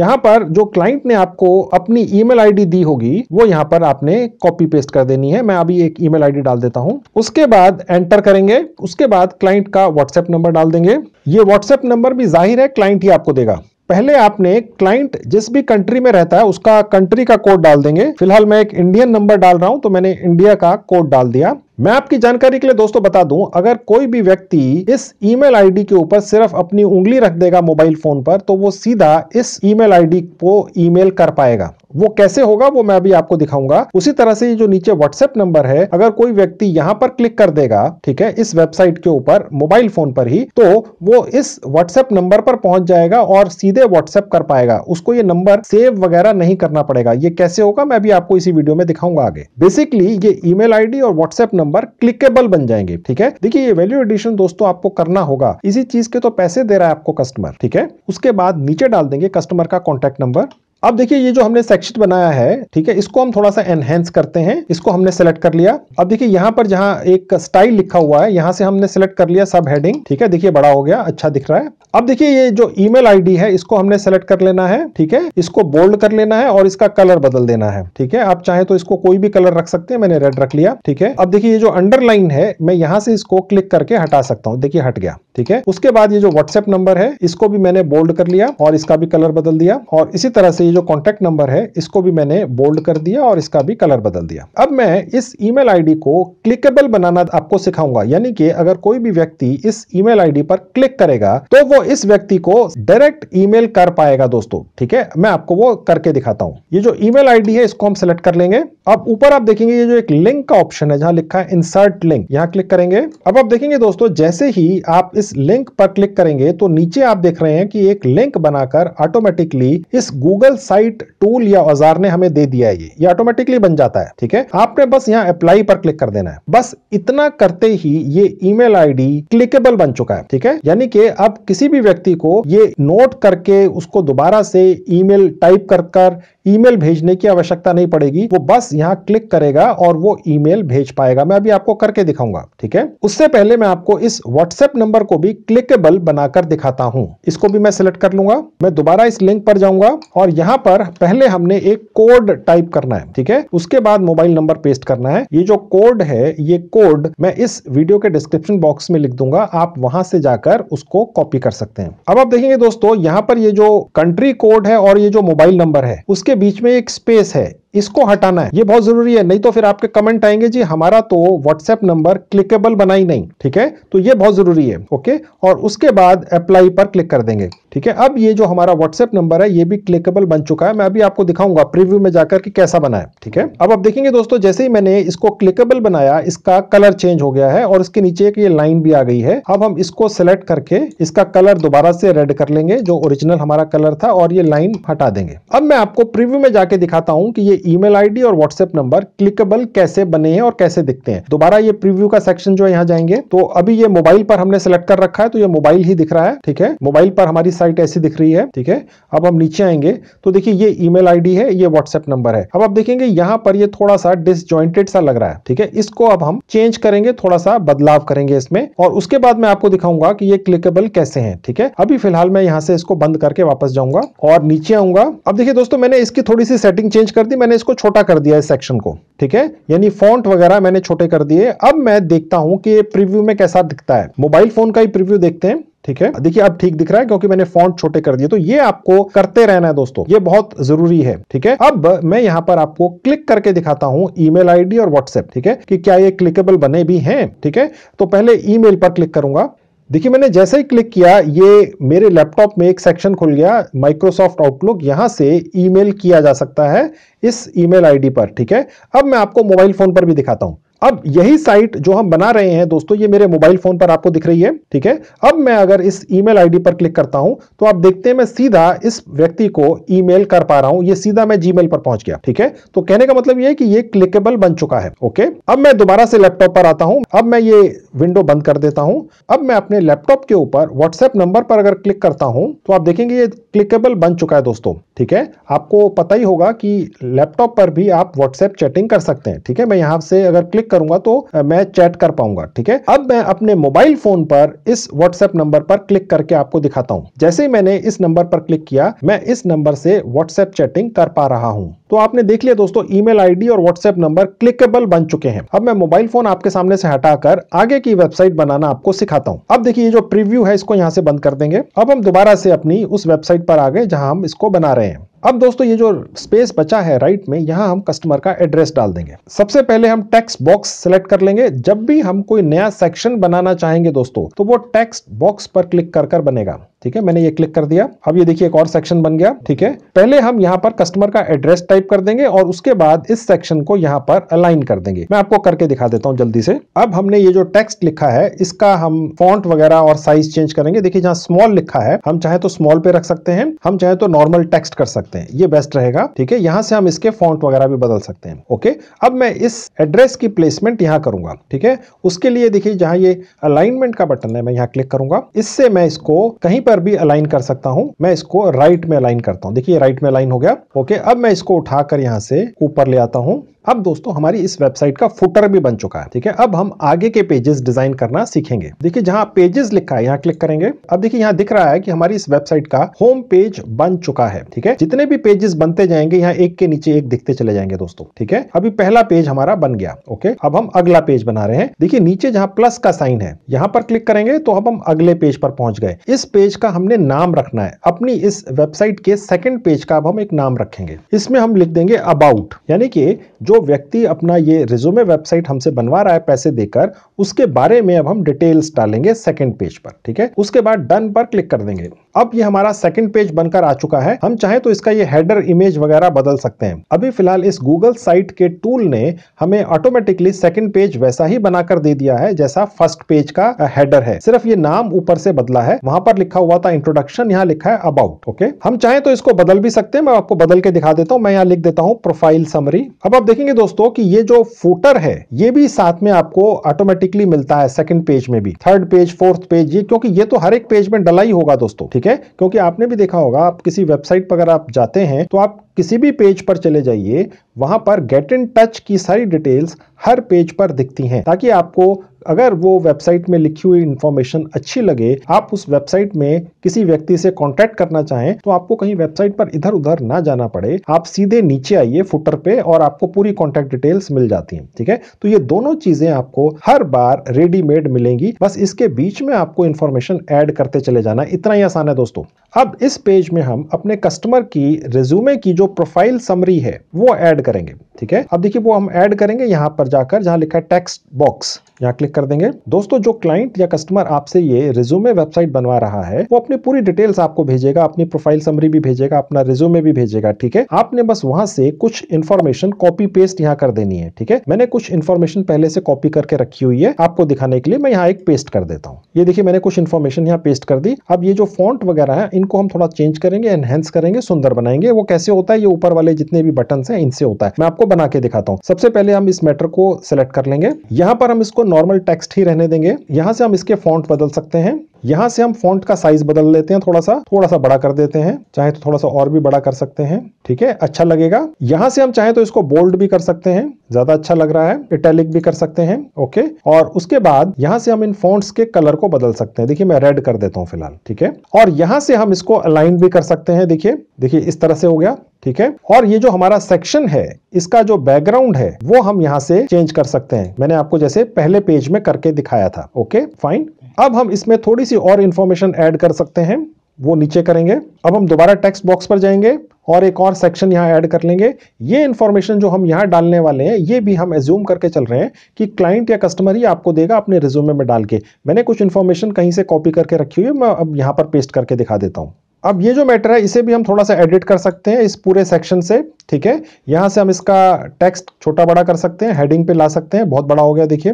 यहाँ पर जो क्लाइंट ने आपको अपनी ईमेल आईडी दी होगी वो यहाँ पर आपने कॉपी पेस्ट कर देनी है मैं अभी एक ईमेल आईडी डाल देता हूँ उसके बाद एंटर करेंगे उसके बाद क्लाइंट का व्हाट्सएप नंबर डाल देंगे ये व्हाट्सएप नंबर भी जाहिर है क्लाइंट ही आपको देगा पहले आपने क्लाइंट जिस भी कंट्री में रहता है उसका कंट्री का कोड डाल देंगे फिलहाल मैं एक इंडियन नंबर डाल रहा हूं तो मैंने इंडिया का कोड डाल दिया मैं आपकी जानकारी के लिए दोस्तों बता दूं अगर कोई भी व्यक्ति इस ईमेल आईडी के ऊपर सिर्फ अपनी उंगली रख देगा मोबाइल फोन पर तो वो सीधा इस ईमेल आईडी को ईमेल कर पाएगा वो कैसे होगा वो मैं अभी आपको दिखाऊंगा उसी तरह से जो नीचे व्हाट्सएप नंबर है अगर कोई व्यक्ति यहाँ पर क्लिक कर देगा ठीक है इस वेबसाइट के ऊपर मोबाइल फोन पर ही तो वो इस व्हाट्सएप नंबर पर पहुंच जाएगा और सीधे व्हाट्सएप कर पाएगा उसको ये नंबर सेव वगैरह नहीं करना पड़ेगा ये कैसे होगा मैं भी आपको इसी वीडियो में दिखाऊंगा आगे बेसिकली ये ईमेल आईडी और व्हाट्सएप नंबर नंबर क्लिकेबल बन जाएंगे ठीक है देखिए ये वैल्यू एडिशन दोस्तों आपको करना होगा इसी चीज के तो पैसे दे रहा है आपको कस्टमर ठीक है उसके बाद नीचे डाल देंगे कस्टमर का कॉन्टेक्ट नंबर अब देखिए ये जो हमने सेक्शन बनाया है ठीक है इसको हम थोड़ा सा एनहेंस करते हैं इसको हमने सेलेक्ट कर लिया अब देखिए यहाँ पर जहाँ एक स्टाइल लिखा हुआ है यहाँ से हमने सेलेक्ट कर लिया सब हेडिंग ठीक है देखिए बड़ा हो गया अच्छा दिख रहा है अब देखिए ये जो ईमेल आईडी है इसको हमने सेलेक्ट कर लेना है ठीक है इसको बोल्ड कर लेना है और इसका कलर बदल देना है ठीक है आप चाहे तो इसको कोई भी कलर रख सकते हैं मैंने रेड रख लिया ठीक है अब देखिए ये जो अंडरलाइन है मैं यहाँ से इसको क्लिक करके हटा सकता हूँ देखिए हट गया ठीक है उसके बाद ये जो व्हाट्सएप नंबर है इसको भी मैंने बोल्ड कर लिया और इसका भी कलर बदल दिया और इसी तरह से ये जो कॉन्टैक्ट नंबर है इसको भी मैंने बोल्ड कर दिया और इसका भी कलर बदल दिया अब मैं इस ईमेल आईडी को क्लिकेबल बनाना आपको सिखाऊंगा यानी कि अगर कोई भी व्यक्ति इस ईमेल आईडी पर क्लिक करेगा तो वो इस व्यक्ति को डायरेक्ट ईमेल कर पाएगा दोस्तों ठीक है मैं आपको वो करके दिखाता हूँ ये जो ईमेल आईडी है इसको हम सेलेक्ट कर लेंगे अब ऊपर आप देखेंगे ये जो एक लिंक का ऑप्शन है जहां लिखा है इंसर्ट लिंक यहाँ क्लिक करेंगे अब आप देखेंगे दोस्तों जैसे ही आप इस लिंक पर क्लिक करेंगे तो नीचे आप देख रहे हैं कि एक लिंक बनाकर ऑटोमेटिकली इस गूगल साइट टूल या औजार ने हमें दे दिया है ये ये ऑटोमेटिकली बन जाता है ठीक है आपने बस यहाँ अप्लाई पर क्लिक कर देना है बस इतना करते ही ये ईमेल आईडी क्लिकेबल बन चुका है ठीक है यानी कि अब किसी भी व्यक्ति को ये नोट करके उसको दोबारा से ईमेल टाइप कर कर ईमेल भेजने की आवश्यकता नहीं पड़ेगी वो बस यहाँ क्लिक करेगा और वो ईमेल भेज पाएगा मैं अभी आपको करके दिखाऊंगा ठीक है उससे पहले मैं आपको इस व्हाट्सएप नंबर को भी क्लिकेबल बनाकर दिखाता हूँ इसको भी मैं सिलेक्ट कर लूंगा मैं दोबारा इस लिंक पर जाऊंगा और यहाँ पर पहले हमने एक कोड टाइप करना है ठीक है उसके बाद मोबाइल नंबर पेस्ट करना है ये जो कोड है ये कोड मैं इस वीडियो के डिस्क्रिप्शन बॉक्स में लिख दूंगा आप वहां से जाकर उसको कॉपी कर सकते हैं अब आप देखेंगे दोस्तों यहाँ पर ये जो कंट्री कोड है और ये जो मोबाइल नंबर है उसके बीच में एक स्पेस है इसको हटाना है ये बहुत जरूरी है नहीं तो फिर आपके कमेंट आएंगे जी हमारा तो व्हाट्सएप नंबर क्लिकेबल बना ही नहीं ठीक है तो ये बहुत जरूरी है ओके और उसके बाद अप्लाई पर क्लिक कर देंगे ठीक है अब ये जो हमारा व्हाट्सएप नंबर है ये भी क्लिकेबल बन चुका है मैं अभी आपको दिखाऊंगा प्रीव्यू में जाकर के कैसा बना है ठीक है अब आप देखेंगे दोस्तों जैसे ही मैंने इसको क्लिकेबल बनाया इसका कलर चेंज हो गया है और इसके नीचे एक ये लाइन भी आ गई है अब हम इसको सिलेक्ट करके इसका कलर दोबारा से रेड कर लेंगे जो ओरिजिनल हमारा कलर था और ये लाइन हटा देंगे अब मैं आपको प्रिव्यू में जाके दिखाता हूँ कि ये ये ईमेल आईडी और व्हाट्सएप नंबर क्लिकेबल कैसे बने हैं और कैसे दिखते हैं दोबारा ये प्रीव्यू का सेक्शन जो यहाँ जाएंगे तो अभी ये मोबाइल पर हमने सेलेक्ट कर रखा है तो ये मोबाइल ही दिख रहा है ठीक है मोबाइल पर हमारी साइट ऐसी दिख रही है ठीक है अब हम नीचे आएंगे तो देखिए ये ई मेल है ये व्हाट्सएप नंबर है अब आप देखेंगे यहाँ पर ये थोड़ा सा डिसजॉइंटेड सा लग रहा है ठीक है इसको अब हम चेंज करेंगे थोड़ा सा बदलाव करेंगे इसमें और उसके बाद मैं आपको दिखाऊंगा कि ये क्लिकेबल कैसे हैं ठीक है अभी फिलहाल मैं यहाँ से इसको बंद करके वापस जाऊंगा और नीचे आऊंगा अब देखिए दोस्तों मैंने इसकी थोड़ी सी सेटिंग चेंज कर दी मैंने मैंने इसको छोटा कर दिया इस सेक्शन को ठीक है यानी फॉन्ट वगैरह मैंने छोटे कर दिए अब मैं देखता हूं कि प्रीव्यू में कैसा दिखता है मोबाइल फोन का ही प्रीव्यू देखते हैं ठीक है देखिए अब ठीक दिख रहा है क्योंकि मैंने फॉन्ट छोटे कर दिए तो ये आपको करते रहना है दोस्तों ये बहुत जरूरी है ठीक है अब मैं यहाँ पर आपको क्लिक करके दिखाता हूँ ईमेल आईडी और व्हाट्सएप ठीक है कि क्या ये क्लिकेबल बने भी हैं ठीक है तो पहले ईमेल पर क्लिक करूंगा देखिए मैंने जैसे ही क्लिक किया ये मेरे लैपटॉप में एक सेक्शन खुल गया माइक्रोसॉफ्ट आउटलुक यहां से ईमेल किया जा सकता है इस ईमेल आईडी पर ठीक है अब मैं आपको मोबाइल फ़ोन पर भी दिखाता हूं अब यही साइट जो हम बना रहे हैं दोस्तों ये मेरे मोबाइल फोन पर आपको दिख रही है ठीक है अब मैं अगर इस ईमेल आईडी पर क्लिक करता हूं तो आप देखते हैं मैं सीधा इस व्यक्ति को ईमेल कर पा रहा हूं ये सीधा मैं जीमेल पर पहुंच गया ठीक है तो कहने का मतलब ये है कि ये क्लिकेबल बन चुका है ओके अब मैं दोबारा से लैपटॉप पर आता हूं अब मैं ये विंडो बंद कर देता हूं अब मैं अपने लैपटॉप के ऊपर व्हाट्सएप नंबर पर अगर क्लिक करता हूं तो आप देखेंगे ये क्लिकेबल बन चुका है दोस्तों ठीक है आपको पता ही होगा कि लैपटॉप पर भी आप व्हाट्सएप चैटिंग कर सकते हैं ठीक है मैं यहां से अगर क्लिक क्लिक करूंगा तो मैं चैट कर पाऊंगा ठीक है अब मैं अपने मोबाइल फोन पर इस व्हाट्सएप नंबर पर क्लिक करके आपको दिखाता हूं जैसे ही मैंने इस नंबर पर क्लिक किया मैं इस नंबर से व्हाट्सएप चैटिंग कर पा रहा हूं तो आपने देख लिया दोस्तों ईमेल आईडी और व्हाट्सएप नंबर क्लिकेबल बन चुके हैं अब मैं मोबाइल फोन आपके सामने से हटाकर आगे की वेबसाइट बनाना आपको सिखाता हूं अब देखिए ये जो प्रीव्यू है इसको यहां से बंद कर देंगे अब हम दोबारा से अपनी उस वेबसाइट पर आ गए जहां हम इसको बना रहे हैं अब दोस्तों ये जो स्पेस बचा है राइट में यहां हम कस्टमर का एड्रेस डाल देंगे सबसे पहले हम टेक्स्ट बॉक्स सेलेक्ट कर लेंगे जब भी हम कोई नया सेक्शन बनाना चाहेंगे दोस्तों तो वो टेक्स्ट बॉक्स पर क्लिक कर कर बनेगा ठीक है मैंने ये क्लिक कर दिया अब ये देखिए एक और सेक्शन बन गया ठीक है पहले हम यहाँ पर कस्टमर का एड्रेस टाइप कर देंगे और उसके बाद इस सेक्शन को यहाँ पर अलाइन कर देंगे मैं आपको करके दिखा देता हूँ जल्दी से अब हमने ये जो टेक्स्ट लिखा है इसका हम फॉन्ट वगैरह और साइज चेंज करेंगे देखिए जहाँ स्मॉल लिखा है हम चाहे तो स्मॉल पे रख सकते हैं हम चाहे तो नॉर्मल टेक्स्ट कर सकते हैं ये बेस्ट रहेगा ठीक है यहाँ से हम इसके फॉन्ट वगैरह भी बदल सकते हैं ओके अब मैं इस एड्रेस की प्लेसमेंट यहाँ करूंगा ठीक है उसके लिए देखिए जहाँ ये अलाइनमेंट का बटन है मैं यहाँ क्लिक करूंगा इससे मैं इसको कहीं पर भी अलाइन कर सकता हूं मैं इसको राइट में अलाइन करता हूं देखिए राइट में अलाइन हो गया ओके अब मैं इसको उठाकर यहां से ऊपर ले आता हूं अब दोस्तों हमारी इस वेबसाइट का फुटर भी बन चुका है ठीक है अब हम आगे के पेजेस डिजाइन करना सीखेंगे देखिए जहां पेजेस लिखा है यहाँ क्लिक करेंगे अब देखिए यहाँ दिख रहा है कि हमारी इस वेबसाइट का होम पेज बन चुका है ठीक है जितने भी पेजेस बनते जाएंगे यहाँ एक के नीचे एक दिखते चले जाएंगे दोस्तों ठीक है अभी पहला पेज हमारा बन गया ओके अब हम अगला पेज बना रहे हैं देखिए नीचे जहाँ प्लस का साइन है यहाँ पर क्लिक करेंगे तो अब हम अगले पेज पर पहुंच गए इस पेज का हमने नाम रखना है अपनी इस वेबसाइट के सेकेंड पेज का अब हम एक नाम रखेंगे इसमें हम लिख देंगे अबाउट यानी कि जो व्यक्ति अपना ये रिज्यूमे वेबसाइट हमसे बनवा रहा है पैसे देकर उसके बारे में अब हम डिटेल्स डालेंगे सेकेंड पेज पर ठीक है उसके बाद डन पर क्लिक कर देंगे अब ये हमारा सेकंड पेज बनकर आ चुका है हम चाहे तो इसका ये हेडर इमेज वगैरह बदल सकते हैं अभी फिलहाल इस गूगल साइट के टूल ने हमें ऑटोमेटिकली सेकंड पेज वैसा ही बनाकर दे दिया है जैसा फर्स्ट पेज का हेडर है सिर्फ ये नाम ऊपर से बदला है वहां पर लिखा हुआ था इंट्रोडक्शन यहाँ लिखा है अबाउट ओके हम चाहे तो इसको बदल भी सकते हैं मैं आपको बदल के दिखा देता हूँ मैं यहाँ लिख देता हूँ प्रोफाइल समरी अब आप देखेंगे दोस्तों की ये जो फूटर है ये भी साथ में आपको ऑटोमेटिकली मिलता है सेकंड पेज में भी थर्ड पेज फोर्थ पेज ये क्योंकि ये तो हर एक पेज में डला ही होगा दोस्तों ठीक है है क्योंकि आपने भी देखा होगा आप किसी वेबसाइट पर अगर आप जाते हैं तो आप किसी भी पेज पर चले जाइए वहां पर गेट इन टच की सारी डिटेल्स हर पेज पर दिखती हैं ताकि आपको अगर वो वेबसाइट में लिखी हुई इन्फॉर्मेशन अच्छी लगे आप उस वेबसाइट में किसी व्यक्ति से कॉन्टेक्ट करना चाहें तो आपको कहीं वेबसाइट पर इधर उधर ना जाना पड़े आप सीधे नीचे आइए फुटर पे और आपको पूरी कॉन्टेक्ट डिटेल्स मिल जाती है ठीक है तो ये दोनों चीजें आपको हर बार रेडीमेड मिलेंगी बस इसके बीच में आपको इन्फॉर्मेशन एड करते चले जाना इतना ही आसान है दोस्तों अब इस पेज में हम अपने कस्टमर की रिज्यूमे की जो प्रोफाइल समरी है वो ऐड करेंगे ठीक है अब देखिए वो हम ऐड करेंगे यहां पर जाकर जहां लिखा है टेक्स्ट बॉक्स यहाँ क्लिक कर देंगे दोस्तों जो क्लाइंट या कस्टमर आपसे ये रिज्यूमे वेबसाइट बनवा रहा है वो अपनी पूरी डिटेल्स आपको भेजेगा अपनी प्रोफाइल समरी भी भेजेगा अपना रिज्यूमे भी भेजेगा ठीक है आपने बस वहां से कुछ इन्फॉर्मेशन कॉपी पेस्ट यहाँ कर देनी है ठीक है मैंने कुछ इन्फॉर्मेशन पहले से कॉपी करके रखी हुई है आपको दिखाने के लिए मैं यहाँ एक पेस्ट कर देता हूँ ये देखिए मैंने कुछ इन्फॉर्मेशन यहाँ पेस्ट कर दी अब ये जो फॉन्ट वगैरह है इनको हम थोड़ा चेंज करेंगे एनहेंस करेंगे सुंदर बनाएंगे वो कैसे होता है ये ऊपर वाले जितने भी बटन है इनसे होता है मैं आपको बना के दिखाता हूँ सबसे पहले हम इस मैटर को सिलेक्ट कर लेंगे यहाँ पर हम इसको नॉर्मल टेक्स्ट ही रहने देंगे यहाँ से हम इसके फॉन्ट बदल सकते हैं यहाँ से हम फॉन्ट का साइज बदल लेते हैं थोड़ा सा थोड़ा सा बड़ा कर देते हैं चाहे तो थोड़ा सा और भी बड़ा कर सकते हैं ठीक है अच्छा लगेगा यहाँ से हम चाहे तो इसको बोल्ड भी कर सकते हैं ज़्यादा अच्छा लग रहा है इटैलिक भी कर सकते हैं ओके और उसके बाद यहाँ से हम इन फॉन्ट्स के कलर को बदल सकते हैं देखिए मैं रेड कर देता हूँ फिलहाल ठीक है और यहाँ से हम इसको अलाइन भी कर सकते हैं देखिए देखिए इस तरह से हो गया ठीक है और ये जो हमारा सेक्शन है इसका जो बैकग्राउंड है वो हम यहाँ से चेंज कर सकते हैं मैंने आपको जैसे पहले पेज में करके दिखाया था ओके फाइन अब हम इसमें थोड़ी सी और इन्फॉर्मेशन ऐड कर सकते हैं वो नीचे करेंगे अब हम दोबारा टेक्स्ट बॉक्स पर जाएंगे और एक और सेक्शन यहाँ ऐड कर लेंगे ये इन्फॉर्मेशन जो हम यहाँ डालने वाले हैं ये भी हम एज्यूम करके चल रहे हैं कि क्लाइंट या कस्टमर ही आपको देगा अपने रिज्यूमे में डाल के मैंने कुछ इन्फॉर्मेशन कहीं से कॉपी करके रखी हुई है मैं अब यहाँ पर पेस्ट करके दिखा देता हूँ अब ये जो मैटर है इसे भी हम थोड़ा सा एडिट कर सकते हैं इस पूरे सेक्शन से ठीक है यहाँ से हम इसका टेक्स्ट छोटा बड़ा कर सकते हैं हेडिंग पे ला सकते हैं बहुत बड़ा हो गया देखिए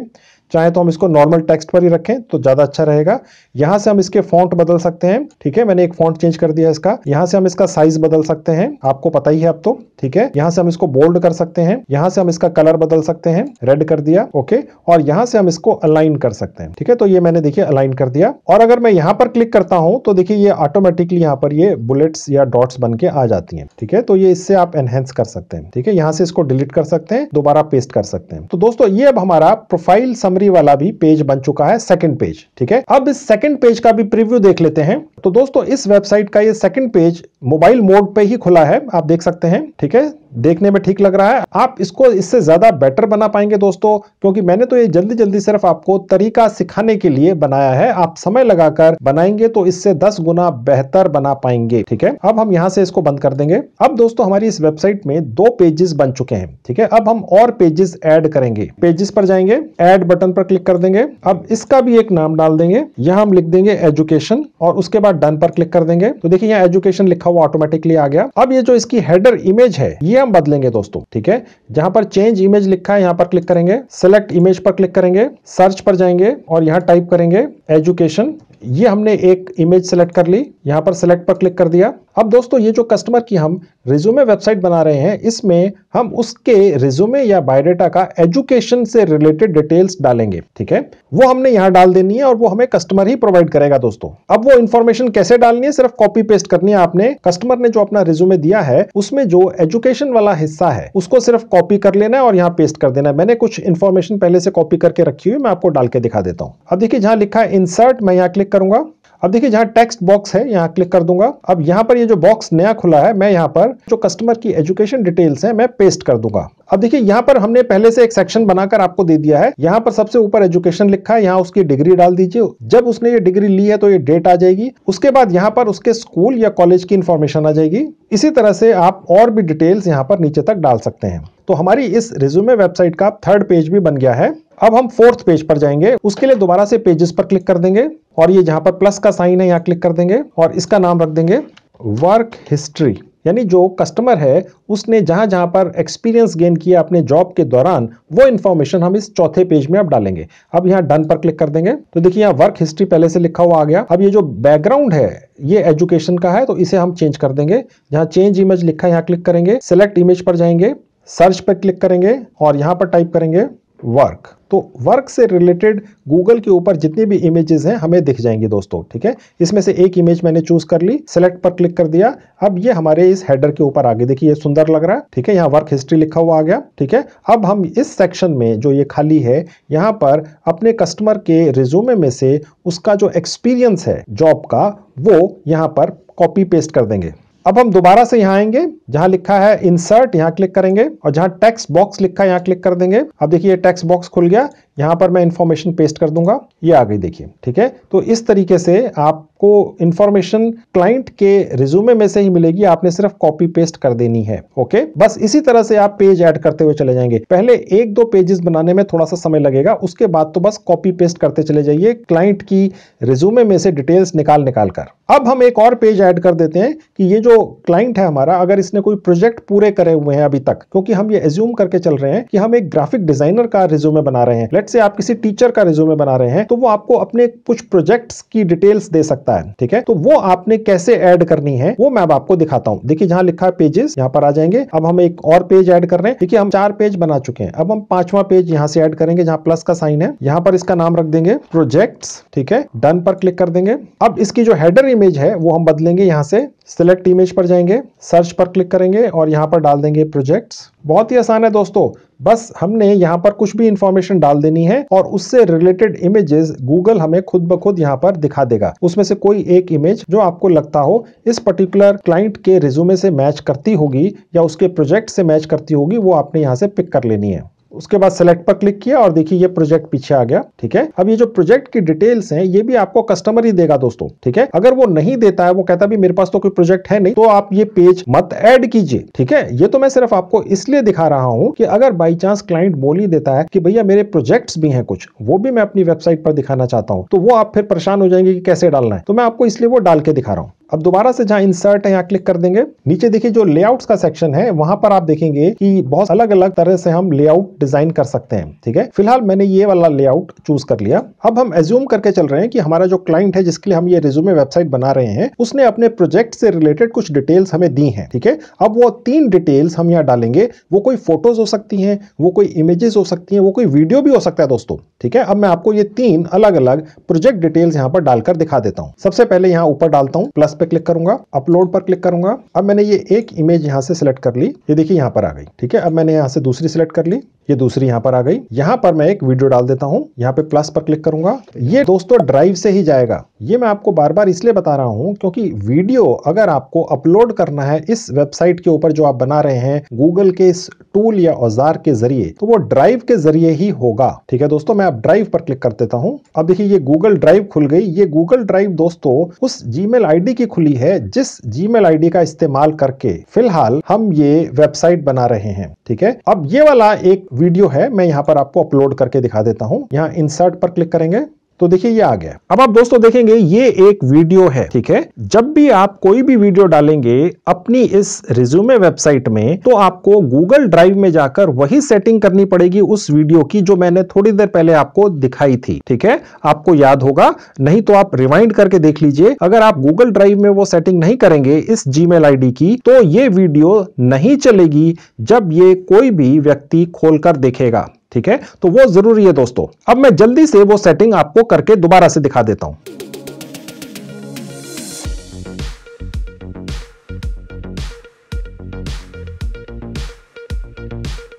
चाहे तो हम इसको नॉर्मल टेक्स्ट पर ही रखें तो ज़्यादा अच्छा रहेगा यहाँ से हम इसके फॉन्ट बदल सकते हैं ठीक है मैंने एक फॉन्ट चेंज कर दिया इसका यहाँ से हम इसका साइज बदल सकते हैं आपको पता ही है अब तो ठीक है यहाँ से हम इसको बोल्ड कर सकते हैं यहाँ से हम इसका कलर बदल सकते हैं रेड कर दिया ओके और यहां से हम इसको अलाइन कर सकते हैं ठीक है तो ये मैंने देखिए अलाइन कर दिया और अगर मैं यहाँ पर क्लिक करता हूं तो देखिए ये ऑटोमेटिकली यहाँ पर ये बुलेट्स या डॉट्स बन के आ जाती है ठीक है तो ये इससे आप एनहेंस कर सकते हैं ठीक है यहाँ से इसको डिलीट कर सकते हैं दोबारा पेस्ट कर सकते हैं तो दोस्तों ये अब हमारा प्रोफाइल समरी वाला भी पेज बन चुका है सेकंड पेज ठीक है अब इस सेकंड पेज का भी प्रीव्यू देख लेते हैं तो दोस्तों इस वेबसाइट का ये सेकंड पेज मोबाइल मोड पे ही खुला है आप देख सकते हैं ठीक है है देखने में ठीक लग रहा है आप इसको इससे ज़्यादा बेटर बना पाएंगे दोस्तों क्योंकि मैंने तो ये जल्दी जल्दी सिर्फ आपको तरीका सिखाने के लिए बनाया है आप समय लगाकर बनाएंगे तो इससे दस गुना बेहतर बना पाएंगे ठीक है अब हम यहाँ से इसको बंद कर देंगे अब दोस्तों हमारी इस वेबसाइट में दो पेजेस बन चुके हैं ठीक है अब हम और पेजेस एड करेंगे पेजेस पर जाएंगे एड बटन पर क्लिक कर देंगे अब इसका भी एक नाम डाल देंगे यहाँ हम लिख देंगे एजुकेशन और उसके बाद डन पर क्लिक कर देंगे तो देखिए यहाँ एजुकेशन लिखा हुआ ऑटोमेटिकली आ गया अब ये जो इसकी हेडर इमेज इमेज है ये हम बदलेंगे दोस्तों ठीक है जहां पर चेंज इमेज लिखा है यहाँ पर क्लिक करेंगे सेलेक्ट इमेज पर क्लिक करेंगे सर्च पर जाएंगे और यहाँ टाइप करेंगे एजुकेशन ये हमने एक इमेज सेलेक्ट कर ली यहाँ पर सेलेक्ट पर क्लिक कर दिया अब दोस्तों ये जो कस्टमर की हम रिज्यूमे वेबसाइट बना रहे हैं इसमें हम उसके रिज्यूमे या बायोडाटा का एजुकेशन से रिलेटेड डिटेल्स डालेंगे ठीक है वो हमने यहाँ डाल देनी है और वो हमें कस्टमर ही प्रोवाइड करेगा दोस्तों अब वो इन्फॉर्मेशन कैसे डालनी है सिर्फ कॉपी पेस्ट करनी है आपने कस्टमर ने जो अपना रिज्यूमे दिया है उसमें जो एजुकेशन वाला हिस्सा है उसको सिर्फ कॉपी कर लेना है और यहाँ पेस्ट कर देना है मैंने कुछ इन्फॉर्मेशन पहले से कॉपी करके रखी हुई मैं आपको डाल के दिखा देता हूँ अब देखिए जहाँ लिखा है इंसर्ट मैं यहाँ क्लिक करूंगा अब देखिए जहां टेक्स्ट बॉक्स है यहाँ क्लिक कर दूंगा अब यहाँ पर ये यह जो बॉक्स नया खुला है मैं यहाँ पर जो कस्टमर की एजुकेशन डिटेल्स हैं मैं पेस्ट कर दूंगा अब देखिए यहाँ पर हमने पहले से एक सेक्शन बनाकर आपको दे दिया है यहाँ पर सबसे ऊपर एजुकेशन लिखा है यहाँ उसकी डिग्री डाल दीजिए जब उसने ये डिग्री ली है तो ये डेट आ जाएगी उसके बाद यहाँ पर उसके स्कूल या कॉलेज की इन्फॉर्मेशन आ जाएगी इसी तरह से आप और भी डिटेल्स यहाँ पर नीचे तक डाल सकते हैं तो हमारी इस रिज्यूमे वेबसाइट का थर्ड पेज भी बन गया है अब हम फोर्थ पेज पर जाएंगे उसके लिए दोबारा से पेजेस पर क्लिक कर देंगे और ये जहाँ पर प्लस का साइन है यहाँ क्लिक कर देंगे और इसका नाम रख देंगे वर्क हिस्ट्री यानी जो कस्टमर है उसने जहाँ जहाँ पर एक्सपीरियंस गेन किया अपने जॉब के दौरान वो इन्फॉर्मेशन हम इस चौथे पेज में अब डालेंगे अब यहाँ डन पर क्लिक कर देंगे तो देखिए यहाँ वर्क हिस्ट्री पहले से लिखा हुआ आ गया अब ये जो बैकग्राउंड है ये एजुकेशन का है तो इसे हम चेंज कर देंगे जहाँ चेंज इमेज लिखा है यहाँ क्लिक करेंगे सेलेक्ट इमेज पर जाएंगे सर्च पर क्लिक करेंगे और यहाँ पर टाइप करेंगे वर्क तो वर्क से रिलेटेड गूगल के ऊपर जितनी भी इमेजेस हैं हमें दिख जाएंगी दोस्तों ठीक है इसमें से एक इमेज मैंने चूज कर ली सेलेक्ट पर क्लिक कर दिया अब ये हमारे इस हेडर के ऊपर आगे देखिए ये सुंदर लग रहा है ठीक है यहाँ वर्क हिस्ट्री लिखा हुआ आ गया ठीक है अब हम इस सेक्शन में जो ये खाली है यहाँ पर अपने कस्टमर के रिज्यूमे में से उसका जो एक्सपीरियंस है जॉब का वो यहाँ पर कॉपी पेस्ट कर देंगे अब हम दोबारा से यहां आएंगे जहां लिखा है इंसर्ट यहां क्लिक करेंगे और जहां टेक्स्ट बॉक्स लिखा है यहां क्लिक कर देंगे अब देखिए टेक्स्ट बॉक्स खुल गया यहाँ पर मैं इन्फॉर्मेशन पेस्ट कर दूंगा ये आ गई देखिए ठीक है तो इस तरीके से आपको इन्फॉर्मेशन क्लाइंट के रिज्यूमे में से ही मिलेगी आपने सिर्फ कॉपी पेस्ट कर देनी है ओके बस इसी तरह से आप पेज ऐड करते हुए चले जाएंगे पहले एक दो पेजेस बनाने में थोड़ा सा समय लगेगा उसके बाद तो बस कॉपी पेस्ट करते चले जाइए क्लाइंट की रिज्यूमे में से डिटेल्स निकाल निकाल कर अब हम एक और पेज ऐड कर देते हैं कि ये जो क्लाइंट है हमारा अगर इसने कोई प्रोजेक्ट पूरे करे हुए हैं अभी तक क्योंकि हम ये एज्यूम करके चल रहे हैं कि हम एक ग्राफिक डिजाइनर का रिज्यूमे बना रहे हैं लेट से आप किसी टीचर का रिज्यूमे बना रहे हैं तो वो आपको अपने कुछ प्रोजेक्ट्स की डिटेल्स दे सकता है ठीक है तो वो आपने कैसे ऐड करनी है वो मैं आपको दिखाता हूँ देखिए जहाँ लिखा है पेजेस यहाँ पर आ जाएंगे अब हम एक और पेज ऐड कर रहे हैं देखिए हम चार पेज बना चुके हैं अब हम पांचवा पेज यहाँ से ऐड करेंगे जहाँ प्लस का साइन है यहाँ पर इसका नाम रख देंगे प्रोजेक्ट ठीक है डन पर क्लिक कर देंगे अब इसकी जो हेडर इमेज है वो हम बदलेंगे यहाँ से सिलेक्ट इमेज पर जाएंगे सर्च पर क्लिक करेंगे और यहाँ पर डाल देंगे प्रोजेक्ट्स बहुत ही आसान है दोस्तों बस हमने यहाँ पर कुछ भी इंफॉर्मेशन डाल देनी है और उससे रिलेटेड इमेजेस गूगल हमें खुद ब खुद यहाँ पर दिखा देगा उसमें से कोई एक इमेज जो आपको लगता हो इस पर्टिकुलर क्लाइंट के रिज्यूमे से मैच करती होगी या उसके प्रोजेक्ट से मैच करती होगी वो आपने यहाँ से पिक कर लेनी है उसके बाद सेलेक्ट पर क्लिक किया और देखिए ये प्रोजेक्ट पीछे आ गया ठीक है अब ये जो प्रोजेक्ट की डिटेल्स हैं ये भी आपको कस्टमर ही देगा दोस्तों ठीक है अगर वो नहीं देता है वो कहता भी मेरे पास तो कोई प्रोजेक्ट है नहीं तो आप ये पेज मत ऐड कीजिए ठीक है ये तो मैं सिर्फ आपको इसलिए दिखा रहा हूँ कि अगर बाई चांस क्लाइंट बोल ही देता है कि भैया मेरे प्रोजेक्ट भी है कुछ वो भी मैं अपनी वेबसाइट पर दिखाना चाहता हूँ तो वो आप फिर परेशान हो जाएंगे कि कैसे डालना है तो मैं आपको इसलिए वो डाल के दिखा रहा हूँ अब दोबारा से जहां इंसर्ट है यहाँ क्लिक कर देंगे नीचे देखिए जो लेआउट्स का सेक्शन है वहां पर आप देखेंगे कि बहुत अलग अलग तरह से हम लेआउट डिजाइन कर सकते हैं ठीक है फिलहाल मैंने ये वाला लेआउट चूज कर लिया अब हम एज्यूम करके चल रहे हैं कि हमारा जो क्लाइंट है जिसके लिए हम ये रिज्यूमे वेबसाइट बना रहे हैं उसने अपने प्रोजेक्ट से रिलेटेड कुछ डिटेल्स हमें दी है ठीक है अब वो तीन डिटेल्स हम यहाँ डालेंगे वो कोई फोटोज हो सकती है वो कोई इमेजेस हो सकती है वो कोई वीडियो भी हो सकता है दोस्तों ठीक है अब मैं आपको ये तीन अलग अलग प्रोजेक्ट डिटेल्स यहाँ पर डालकर दिखा देता हूँ सबसे पहले यहाँ ऊपर डालता हूँ प्लस पे क्लिक करूंगा अपलोड पर क्लिक करूंगा अब मैंने ये एक इमेज यहाँ से सिलेक्ट कर ली ये देखिए यहाँ पर आ गई ठीक है अब मैंने यहाँ से दूसरी सिलेक्ट कर ली ये दूसरी यहाँ पर आ गई यहाँ पर मैं एक वीडियो डाल देता हूँ यहाँ पे प्लस पर क्लिक करूंगा ये दोस्तों ड्राइव से ही जाएगा ये मैं आपको बार बार इसलिए बता रहा हूँ क्योंकि वीडियो अगर आपको अपलोड करना है इस वेबसाइट के ऊपर जो आप बना रहे हैं गूगल के इस टूल या औजार के जरिए तो वो ड्राइव के जरिए ही होगा ठीक है दोस्तों मैं अब ड्राइव पर क्लिक कर देता हूँ अब देखिए ये गूगल ड्राइव खुल गई ये गूगल ड्राइव दोस्तों उस जी मेल की खुली है जिस जी आईडी का इस्तेमाल करके फिलहाल हम ये वेबसाइट बना रहे हैं ठीक है अब ये वाला एक वीडियो है मैं यहाँ पर आपको अपलोड करके दिखा देता हूँ यहाँ इंसर्ट पर क्लिक करेंगे तो देखिए ये आ गया अब आप दोस्तों देखेंगे ये एक वीडियो है ठीक है जब भी आप कोई भी वीडियो डालेंगे अपनी इस रिज्यूमे वेबसाइट में तो आपको गूगल ड्राइव में जाकर वही सेटिंग करनी पड़ेगी उस वीडियो की जो मैंने थोड़ी देर पहले आपको दिखाई थी ठीक है आपको याद होगा नहीं तो आप रिमाइंड करके देख लीजिए अगर आप गूगल ड्राइव में वो सेटिंग नहीं करेंगे इस जी मेल की तो ये वीडियो नहीं चलेगी जब ये कोई भी व्यक्ति खोलकर देखेगा ठीक है तो वो जरूरी है दोस्तों अब मैं जल्दी से वो सेटिंग आपको करके दोबारा से दिखा देता हूं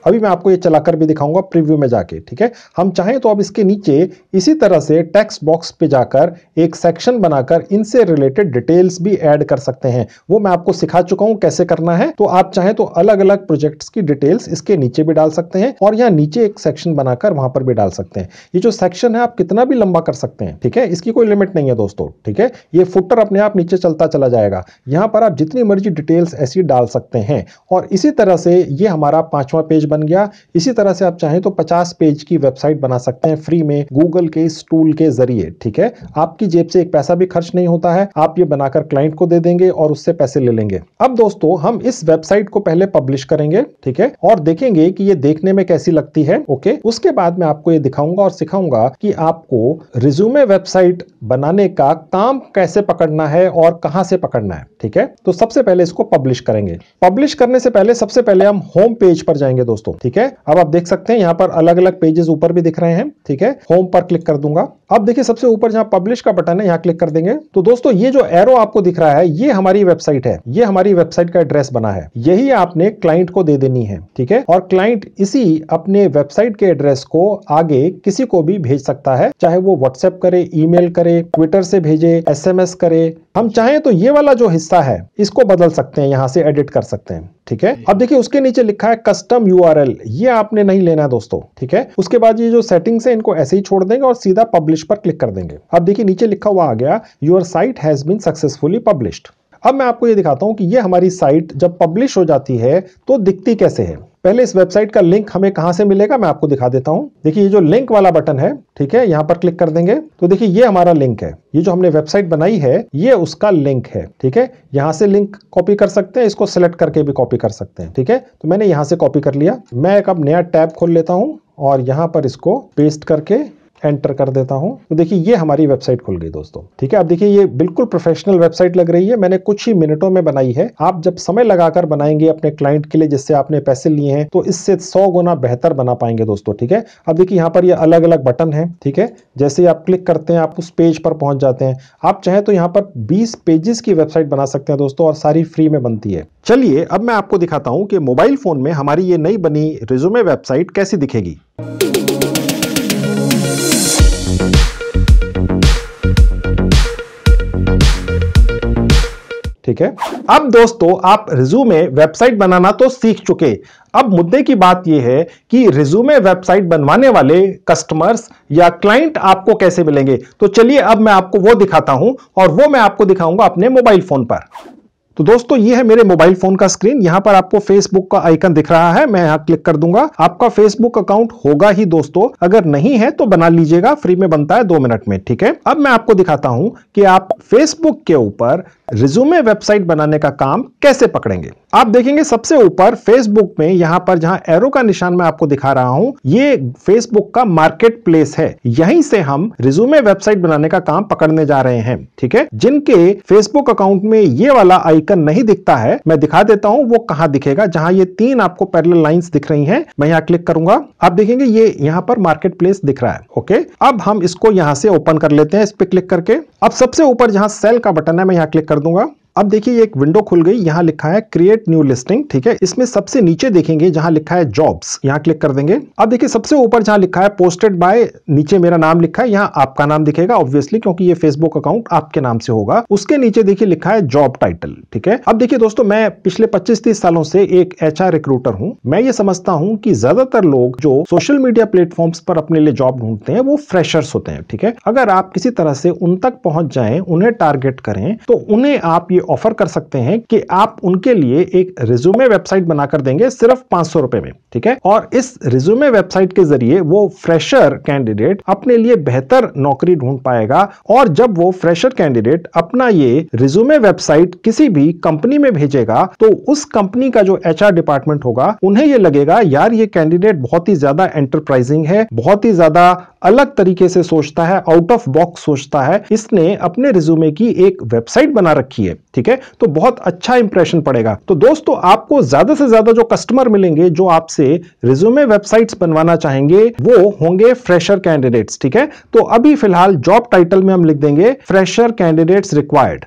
अभी मैं आपको ये चलाकर भी दिखाऊंगा प्रीव्यू में जाके ठीक है हम चाहें तो अब इसके नीचे इसी तरह से टेक्स्ट बॉक्स पे जाकर एक सेक्शन बनाकर इनसे रिलेटेड डिटेल्स भी ऐड कर सकते हैं वो मैं आपको सिखा चुका हूं कैसे करना है तो आप चाहें तो अलग अलग प्रोजेक्ट्स की डिटेल्स इसके नीचे भी डाल सकते हैं और यहाँ नीचे एक सेक्शन बनाकर वहां पर भी डाल सकते हैं ये जो सेक्शन है आप कितना भी लंबा कर सकते हैं ठीक है इसकी कोई लिमिट नहीं है दोस्तों ठीक है ये फुटर अपने आप नीचे चलता चला जाएगा यहाँ पर आप जितनी मर्जी डिटेल्स ऐसी डाल सकते हैं और इसी तरह से ये हमारा पांचवा पेज बन गया इसी तरह से आप चाहें तो 50 पेज की वेबसाइट बना सकते हैं फ्री में गूगल के इस टूल के जरिए ठीक है आपकी जेब से एक पैसा भी खर्च नहीं होता है आप ये बनाकर क्लाइंट को दे देंगे और उससे पैसे ले लेंगे अब दोस्तों हम इस वेबसाइट को पहले पब्लिश करेंगे ठीक है और देखेंगे कि ये देखने में कैसी लगती है ओके उसके बाद में आपको ये दिखाऊंगा और सिखाऊंगा कि आपको रिज्यूमे वेबसाइट बनाने का काम कैसे पकड़ना है और कहां से पकड़ना है ठीक है तो सबसे पहले इसको पब्लिश करेंगे पब्लिश करने से पहले सबसे पहले हम होम पेज पर जाएंगे दोस्तों दोस्तों ठीक है अब आप देख सकते हैं यहाँ पर अलग अलग पेजेस ऊपर भी दिख रहे हैं ठीक है होम पर क्लिक कर दूंगा अब देखिए सबसे ऊपर जहाँ पब्लिश का बटन है यहाँ क्लिक कर देंगे तो दोस्तों ये जो एरो आपको दिख रहा है ये हमारी वेबसाइट है ये हमारी वेबसाइट का एड्रेस बना है यही आपने क्लाइंट को दे देनी है ठीक है और क्लाइंट इसी अपने वेबसाइट के एड्रेस को आगे किसी को भी भेज सकता है चाहे वो व्हाट्सएप करे ईमेल करे ट्विटर से भेजे एसएमएस करे हम चाहें तो ये वाला जो हिस्सा है इसको बदल सकते हैं यहाँ से एडिट कर सकते हैं ठीक है अब देखिए उसके नीचे लिखा है कस्टम यूआरएल ये आपने नहीं लेना दोस्तों ठीक है उसके बाद ये जो सेटिंग्स है इनको ऐसे ही छोड़ देंगे और सीधा पब्लिश पर क्लिक कर देंगे अब देखिए नीचे लिखा हुआ आ गया your site has been successfully published अब मैं आपको ये दिखाता हूँ कि ये हमारी साइट जब पब्लिश हो जाती है तो दिखती कैसे है पहले इस वेबसाइट का लिंक हमें कहां से मिलेगा मैं आपको दिखा देता हूं देखिए ये जो लिंक वाला बटन है ठीक है यहां पर क्लिक कर देंगे तो देखिए ये हमारा लिंक है ये जो हमने वेबसाइट बनाई है ये उसका लिंक है ठीक है यहां से लिंक कॉपी कर सकते हैं इसको सिलेक्ट करके भी कॉपी कर सकते हैं ठीक है तो मैंने यहां से कॉपी कर लिया मैं एक अब नया टैब खोल लेता हूं और यहां पर इसको पेस्ट करके एंटर कर देता हूं तो देखिए ये हमारी वेबसाइट खुल गई दोस्तों ठीक है आप देखिए ये बिल्कुल प्रोफेशनल वेबसाइट लग रही है मैंने कुछ ही मिनटों में बनाई है आप जब समय लगाकर बनाएंगे अपने क्लाइंट के लिए जिससे आपने पैसे लिए हैं तो इससे सौ गुना बेहतर बना पाएंगे दोस्तों ठीक है अब देखिए यहाँ पर ये अलग अलग बटन है ठीक है जैसे ही आप क्लिक करते हैं आप उस पेज पर पहुंच जाते हैं आप चाहें तो यहाँ पर बीस पेजेस की वेबसाइट बना सकते हैं दोस्तों और सारी फ्री में बनती है चलिए अब मैं आपको दिखाता हूँ कि मोबाइल फोन में हमारी ये नई बनी रिज्यूमे वेबसाइट कैसी दिखेगी ठीक है अब दोस्तों आप रिज्यूमे वेबसाइट बनाना तो सीख चुके अब मुद्दे की बात यह है कि रिज्यूमे वेबसाइट बनवाने वाले कस्टमर्स या क्लाइंट आपको कैसे मिलेंगे तो चलिए अब मैं आपको वो दिखाता हूं और वो मैं आपको दिखाऊंगा अपने मोबाइल फोन पर तो दोस्तों ये है मेरे मोबाइल फोन का स्क्रीन यहाँ पर आपको फेसबुक का आइकन दिख रहा है मैं यहाँ क्लिक कर दूंगा आपका फेसबुक अकाउंट होगा ही दोस्तों अगर नहीं है तो बना लीजिएगा फ्री में बनता है दो मिनट में ठीक है अब मैं आपको दिखाता हूं कि आप फेसबुक के ऊपर रिज्यूमे वेबसाइट बनाने का काम कैसे पकड़ेंगे आप देखेंगे सबसे ऊपर फेसबुक में यहाँ पर जहाँ एरो का निशान मैं आपको दिखा रहा हूँ ये फेसबुक का मार्केट प्लेस है यहीं से हम रिज्यूमे वेबसाइट बनाने का काम पकड़ने जा रहे हैं ठीक है जिनके फेसबुक अकाउंट में ये वाला आइकन नहीं दिखता है मैं दिखा देता हूँ वो कहाँ दिखेगा जहाँ ये तीन आपको पैरल लाइन दिख रही है मैं यहाँ क्लिक करूंगा आप देखेंगे ये यहाँ पर मार्केट प्लेस दिख रहा है ओके अब हम इसको यहाँ से ओपन कर लेते हैं इस पे क्लिक करके अब सबसे ऊपर जहाँ सेल का बटन है मैं यहाँ क्लिक कर दूंगा अब देखिए एक विंडो खुल गई यहाँ लिखा है क्रिएट न्यू लिस्टिंग ठीक है इसमें सबसे नीचे देखेंगे जहां लिखा है जॉब्स यहाँ क्लिक कर देंगे अब देखिए सबसे ऊपर जहां लिखा है पोस्टेड बाय नीचे मेरा नाम लिखा है यहाँ आपका नाम दिखेगा ऑब्वियसली क्योंकि ये फेसबुक अकाउंट आपके नाम से होगा उसके नीचे देखिए लिखा है जॉब टाइटल ठीक है अब देखिए दोस्तों मैं पिछले पच्चीस तीस सालों से एक एच रिक्रूटर हूँ मैं ये समझता हूँ कि ज्यादातर लोग जो सोशल मीडिया प्लेटफॉर्म पर अपने लिए जॉब ढूंढते हैं वो फ्रेशर्स होते हैं ठीक है अगर आप किसी तरह से उन तक पहुंच जाए उन्हें टारगेट करें तो उन्हें आप ये ऑफर कर सकते हैं कि आप उनके लिए एक रिज्यूमे वेबसाइट बनाकर देंगे सिर्फ पांच सौ रुपए में ठीक है और इस रिज्यूमे वेबसाइट के जरिए वो फ्रेशर कैंडिडेट अपने लिए बेहतर नौकरी ढूंढ पाएगा और जब वो फ्रेशर कैंडिडेट अपना ये रिज्यूमे वेबसाइट किसी भी कंपनी में भेजेगा तो उस कंपनी का जो एच डिपार्टमेंट होगा उन्हें ये लगेगा यार ये कैंडिडेट बहुत ही ज्यादा एंटरप्राइजिंग है बहुत ही ज्यादा अलग तरीके से सोचता है आउट ऑफ बॉक्स सोचता है इसने अपने रिज्यूमे की एक वेबसाइट बना रखी है ठीक है तो बहुत अच्छा इंप्रेशन पड़ेगा तो दोस्तों आपको ज्यादा से ज्यादा जो कस्टमर मिलेंगे जो आपसे रिज्यूमे वेबसाइट्स बनवाना चाहेंगे वो होंगे फ्रेशर कैंडिडेट्स ठीक है तो अभी फिलहाल जॉब टाइटल में हम लिख देंगे फ्रेशर कैंडिडेट्स रिक्वायर्ड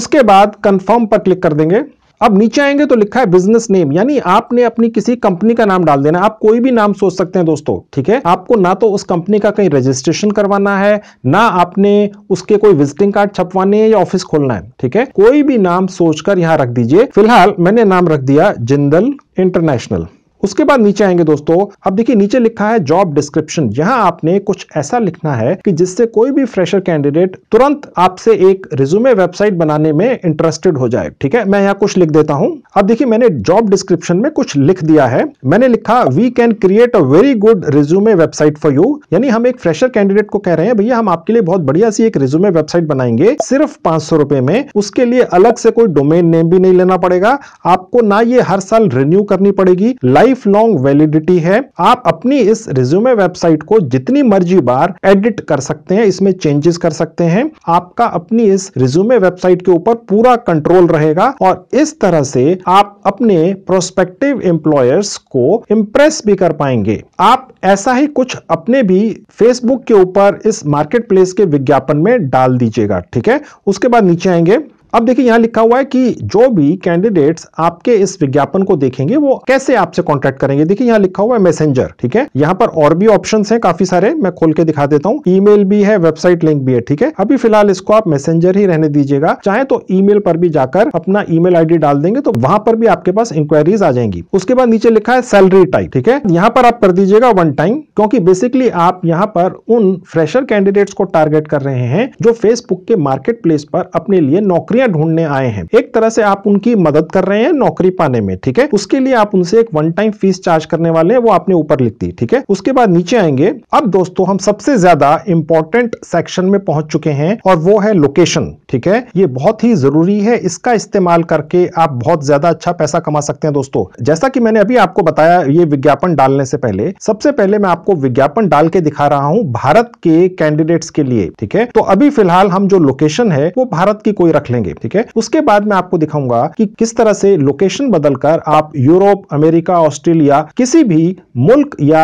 उसके बाद कंफर्म पर क्लिक कर देंगे अब नीचे आएंगे तो लिखा है बिजनेस नेम यानी आपने अपनी किसी कंपनी का नाम डाल देना आप कोई भी नाम सोच सकते हैं दोस्तों ठीक है आपको ना तो उस कंपनी का कहीं रजिस्ट्रेशन करवाना है ना आपने उसके कोई विजिटिंग कार्ड छपवाने या ऑफिस खोलना है ठीक है कोई भी नाम सोचकर यहां रख दीजिए फिलहाल मैंने नाम रख दिया जिंदल इंटरनेशनल उसके बाद नीचे आएंगे दोस्तों अब देखिए नीचे लिखा है जॉब डिस्क्रिप्शन यहाँ आपने कुछ ऐसा लिखना है कि जिससे कोई भी फ्रेशर कैंडिडेट तुरंत आपसे एक रिज्यूमे वेबसाइट बनाने में इंटरेस्टेड हो जाए ठीक है मैं यहाँ कुछ लिख देता हूँ अब देखिए मैंने जॉब डिस्क्रिप्शन में कुछ लिख दिया है मैंने लिखा we can create a very good resume website for you यानी हम एक फ्रेशर कैंडिडेट को कह रहे हैं भैया हम आपके लिए बहुत बढ़िया सी एक रिज्यूमे वेबसाइट बनाएंगे सिर्फ पांच सौ में उसके लिए अलग से कोई डोमेन नेम भी नहीं लेना पड़ेगा आपको ना ये हर साल रिन्यू करनी पड़ेगी लाइव लाइफ लॉन्ग वैलिडिटी है आप अपनी इस रिज्यूमे वेबसाइट को जितनी मर्जी बार एडिट कर सकते हैं इसमें चेंजेस कर सकते हैं आपका अपनी इस रिज्यूमे वेबसाइट के ऊपर पूरा कंट्रोल रहेगा और इस तरह से आप अपने प्रोस्पेक्टिव एम्प्लॉयर्स को इम्प्रेस भी कर पाएंगे आप ऐसा ही कुछ अपने भी फेसबुक के ऊपर इस मार्केट प्लेस के विज्ञापन में डाल दीजिएगा ठीक है उसके बाद नीचे आएंगे अब देखिए यहाँ लिखा हुआ है कि जो भी कैंडिडेट्स आपके इस विज्ञापन को देखेंगे वो कैसे आपसे कॉन्टेक्ट करेंगे देखिए यहाँ लिखा हुआ है मैसेंजर ठीक है यहाँ पर और भी ऑप्शन है काफी सारे मैं खोल के दिखा देता हूँ ईमेल भी है वेबसाइट लिंक भी है ठीक है अभी फिलहाल इसको आप मैसेंजर ही रहने दीजिएगा चाहे तो ई पर भी जाकर अपना ई मेल डाल देंगे तो वहां पर भी आपके पास इंक्वायरीज आ जाएंगी उसके बाद नीचे लिखा है सैलरी टाइप ठीक है यहाँ पर आप कर दीजिएगा वन टाइम क्योंकि बेसिकली आप यहाँ पर उन फ्रेशर कैंडिडेट्स को टारगेट कर रहे हैं जो फेसबुक के मार्केट प्लेस पर अपने लिए नौकरी नौकरियां ढूंढने आए हैं एक तरह से आप उनकी मदद कर रहे हैं नौकरी पाने में ठीक है उसके लिए आप उनसे एक वन टाइम फीस चार्ज करने वाले हैं वो आपने ऊपर लिख दी ठीक है उसके बाद नीचे आएंगे अब दोस्तों हम सबसे ज्यादा इंपॉर्टेंट सेक्शन में पहुंच चुके हैं और वो है लोकेशन ठीक है ये बहुत ही जरूरी है इसका इस्तेमाल करके आप बहुत ज्यादा अच्छा पैसा कमा सकते हैं दोस्तों जैसा कि मैंने अभी आपको बताया ये विज्ञापन डालने से पहले सबसे पहले मैं आपको विज्ञापन डाल के दिखा रहा हूं भारत के कैंडिडेट्स के लिए ठीक है तो अभी फिलहाल हम जो लोकेशन है वो भारत की कोई रख लेंगे ठीक है उसके बाद में आपको दिखाऊंगा कि किस तरह से लोकेशन बदलकर आप यूरोप अमेरिका ऑस्ट्रेलिया किसी भी मुल्क या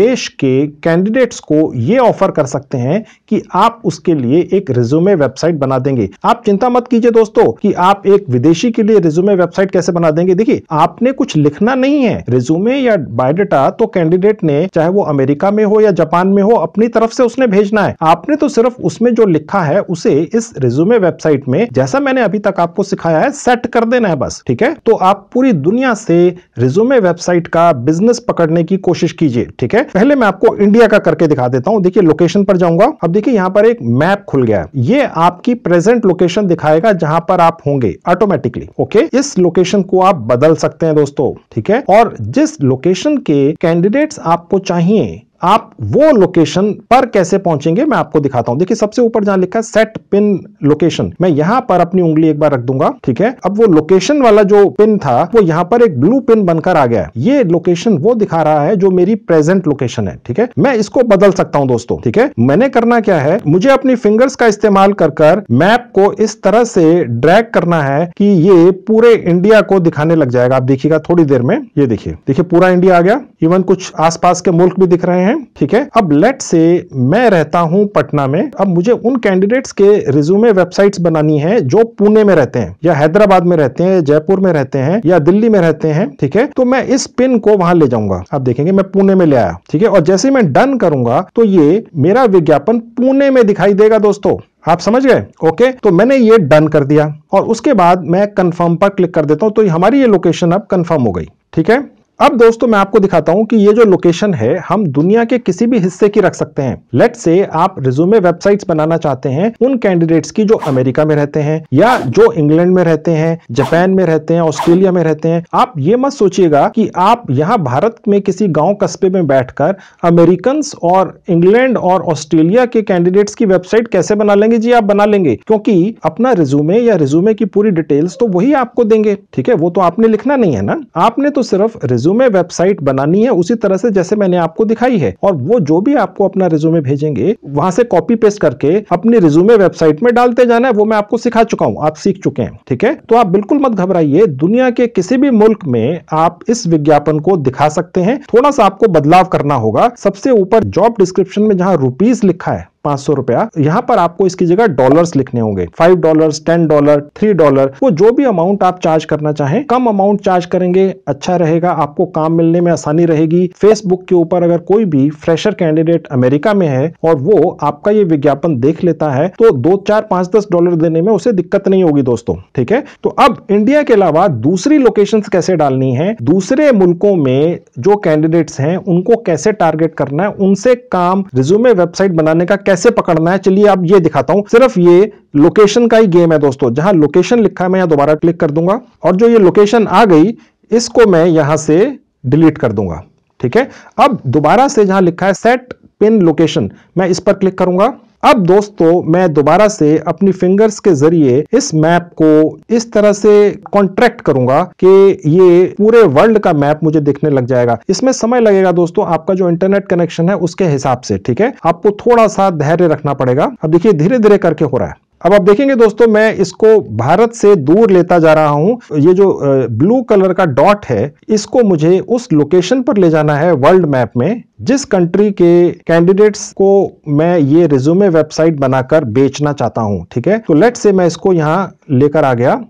देश के कैंडिडेट्स को ये ऑफर कर सकते हैं कि आप उसके लिए एक रिज्यूमे वेबसाइट बना देंगे आप चिंता मत कीजिए दोस्तों कि आप एक विदेशी के लिए रिज्यूमे वेबसाइट कैसे बना देंगे देखिए आपने कुछ लिखना नहीं है रिज्यूमे या बायोडाटा तो कैंडिडेट ने चाहे वो अमेरिका में हो या जापान में हो अपनी तरफ से उसने भेजना है आपने तो सिर्फ उसमें जो लिखा है उसे इस रिज्यूमे वेबसाइट में जैसा मैंने अभी तक आपको सिखाया है सेट कर देना है बस ठीक है तो आप पूरी दुनिया से रिज्यूमे वेबसाइट का बिजनेस पकड़ने की कोशिश कीजिए ठीक है पहले मैं आपको इंडिया का करके दिखा देता हूं देखिए लोकेशन पर जाऊंगा अब देखिए यहां पर एक मैप खुल गया है ये आपकी प्रेजेंट लोकेशन दिखाएगा जहां पर आप होंगे ऑटोमेटिकली ओके इस लोकेशन को आप बदल सकते हैं दोस्तों ठीक है और जिस लोकेशन के कैंडिडेट्स आपको चाहिए आप वो लोकेशन पर कैसे पहुंचेंगे मैं आपको दिखाता हूं देखिए सबसे ऊपर जहां लिखा है सेट पिन लोकेशन मैं यहां पर अपनी उंगली एक बार रख दूंगा ठीक है अब वो लोकेशन वाला जो पिन था वो यहां पर एक ब्लू पिन बनकर आ गया ये लोकेशन वो दिखा रहा है जो मेरी प्रेजेंट लोकेशन है ठीक है मैं इसको बदल सकता हूं दोस्तों ठीक है मैंने करना क्या है मुझे अपनी फिंगर्स का इस्तेमाल कर कर मैप को इस तरह से ड्रैग करना है कि ये पूरे इंडिया को दिखाने लग जाएगा आप देखिएगा थोड़ी देर में ये देखिए देखिए पूरा इंडिया आ गया इवन कुछ आसपास के मुल्क भी दिख रहे हैं हैं ठीक है अब लेट से मैं रहता हूं पटना में अब मुझे उन कैंडिडेट्स के रिज्यूमे वेबसाइट्स बनानी है जो पुणे में रहते हैं या हैदराबाद में रहते हैं जयपुर में रहते हैं या दिल्ली में रहते हैं ठीक है तो मैं इस पिन को वहां ले जाऊंगा आप देखेंगे मैं पुणे में ले आया ठीक है और जैसे मैं डन करूंगा तो ये मेरा विज्ञापन पुणे में दिखाई देगा दोस्तों आप समझ गए ओके तो मैंने ये डन कर दिया और उसके बाद मैं कंफर्म पर क्लिक कर देता हूं तो हमारी ये लोकेशन अब कंफर्म हो गई ठीक है अब दोस्तों मैं आपको दिखाता हूं कि ये जो लोकेशन है हम दुनिया के किसी भी हिस्से की रख सकते हैं लेट से आप रिज्यूमे वेबसाइट्स बनाना चाहते हैं उन कैंडिडेट्स की जो अमेरिका में रहते हैं या जो इंग्लैंड में रहते हैं जापान में रहते हैं ऑस्ट्रेलिया में रहते हैं आप ये मत सोचिएगा कि आप यहाँ भारत में किसी गाँव कस्बे में बैठ अमेरिकन और इंग्लैंड और ऑस्ट्रेलिया के कैंडिडेट्स की वेबसाइट कैसे बना लेंगे जी आप बना लेंगे क्योंकि अपना रिज्यूमे या रिज्यूमे की पूरी डिटेल्स तो वही आपको देंगे ठीक है वो तो आपने लिखना नहीं है ना आपने तो सिर्फ रिज्यूम रिज्यूमे वेबसाइट बनानी है उसी तरह से जैसे मैंने आपको दिखाई है और वो जो भी आपको अपना रिज्यूमे भेजेंगे वहां से कॉपी पेस्ट करके अपनी रिज्यूमे वेबसाइट में डालते जाना है वो मैं आपको सिखा चुका हूँ आप सीख चुके हैं ठीक है तो आप बिल्कुल मत घबराइए दुनिया के किसी भी मुल्क में आप इस विज्ञापन को दिखा सकते हैं थोड़ा सा आपको बदलाव करना होगा सबसे ऊपर जॉब डिस्क्रिप्शन में जहाँ रुपीज लिखा है पांच सौ रुपया यहाँ पर आपको इसकी जगह डॉलर्स लिखने होंगे five dollar ten dollar three dollar वो जो भी अमाउंट आप चार्ज करना चाहें कम अमाउंट चार्ज करेंगे अच्छा रहेगा आपको काम मिलने में आसानी रहेगी फेसबुक के ऊपर अगर कोई भी फ्रेशर कैंडिडेट अमेरिका में है और वो आपका ये विज्ञापन देख लेता है तो दो चार पांच दस डॉलर देने में उसे दिक्कत नहीं होगी दोस्तों ठीक है तो अब इंडिया के अलावा दूसरी लोकेशन कैसे डालनी है दूसरे मुल्कों में जो कैंडिडेट्स हैं उनको कैसे टारगेट करना है उनसे काम रिज्यूमे वेबसाइट बनाने का कैसे पकड़ना है चलिए आप ये दिखाता हूं सिर्फ ये लोकेशन का ही गेम है दोस्तों जहां लोकेशन लिखा है मैं यहां दोबारा क्लिक कर दूंगा और जो ये लोकेशन आ गई इसको मैं यहां से डिलीट कर दूंगा ठीक है अब दोबारा से जहां लिखा है सेट पिन लोकेशन मैं इस पर क्लिक करूंगा अब दोस्तों मैं दोबारा से अपनी फिंगर्स के जरिए इस मैप को इस तरह से कॉन्ट्रैक्ट करूंगा कि ये पूरे वर्ल्ड का मैप मुझे दिखने लग जाएगा इसमें समय लगेगा दोस्तों आपका जो इंटरनेट कनेक्शन है उसके हिसाब से ठीक है आपको थोड़ा सा धैर्य रखना पड़ेगा अब देखिए धीरे धीरे करके हो रहा है अब आप देखेंगे दोस्तों मैं इसको भारत से दूर लेता जा रहा हूं ये जो ब्लू कलर का डॉट है इसको मुझे उस लोकेशन पर ले जाना है वर्ल्ड मैप में जिस कंट्री के कैंडिडेट्स को मैं ये रिज्यूमे वेबसाइट बनाकर बेचना चाहता हूं ठीक है तो लेट से मैं इसको यहाँ लेकर आ गया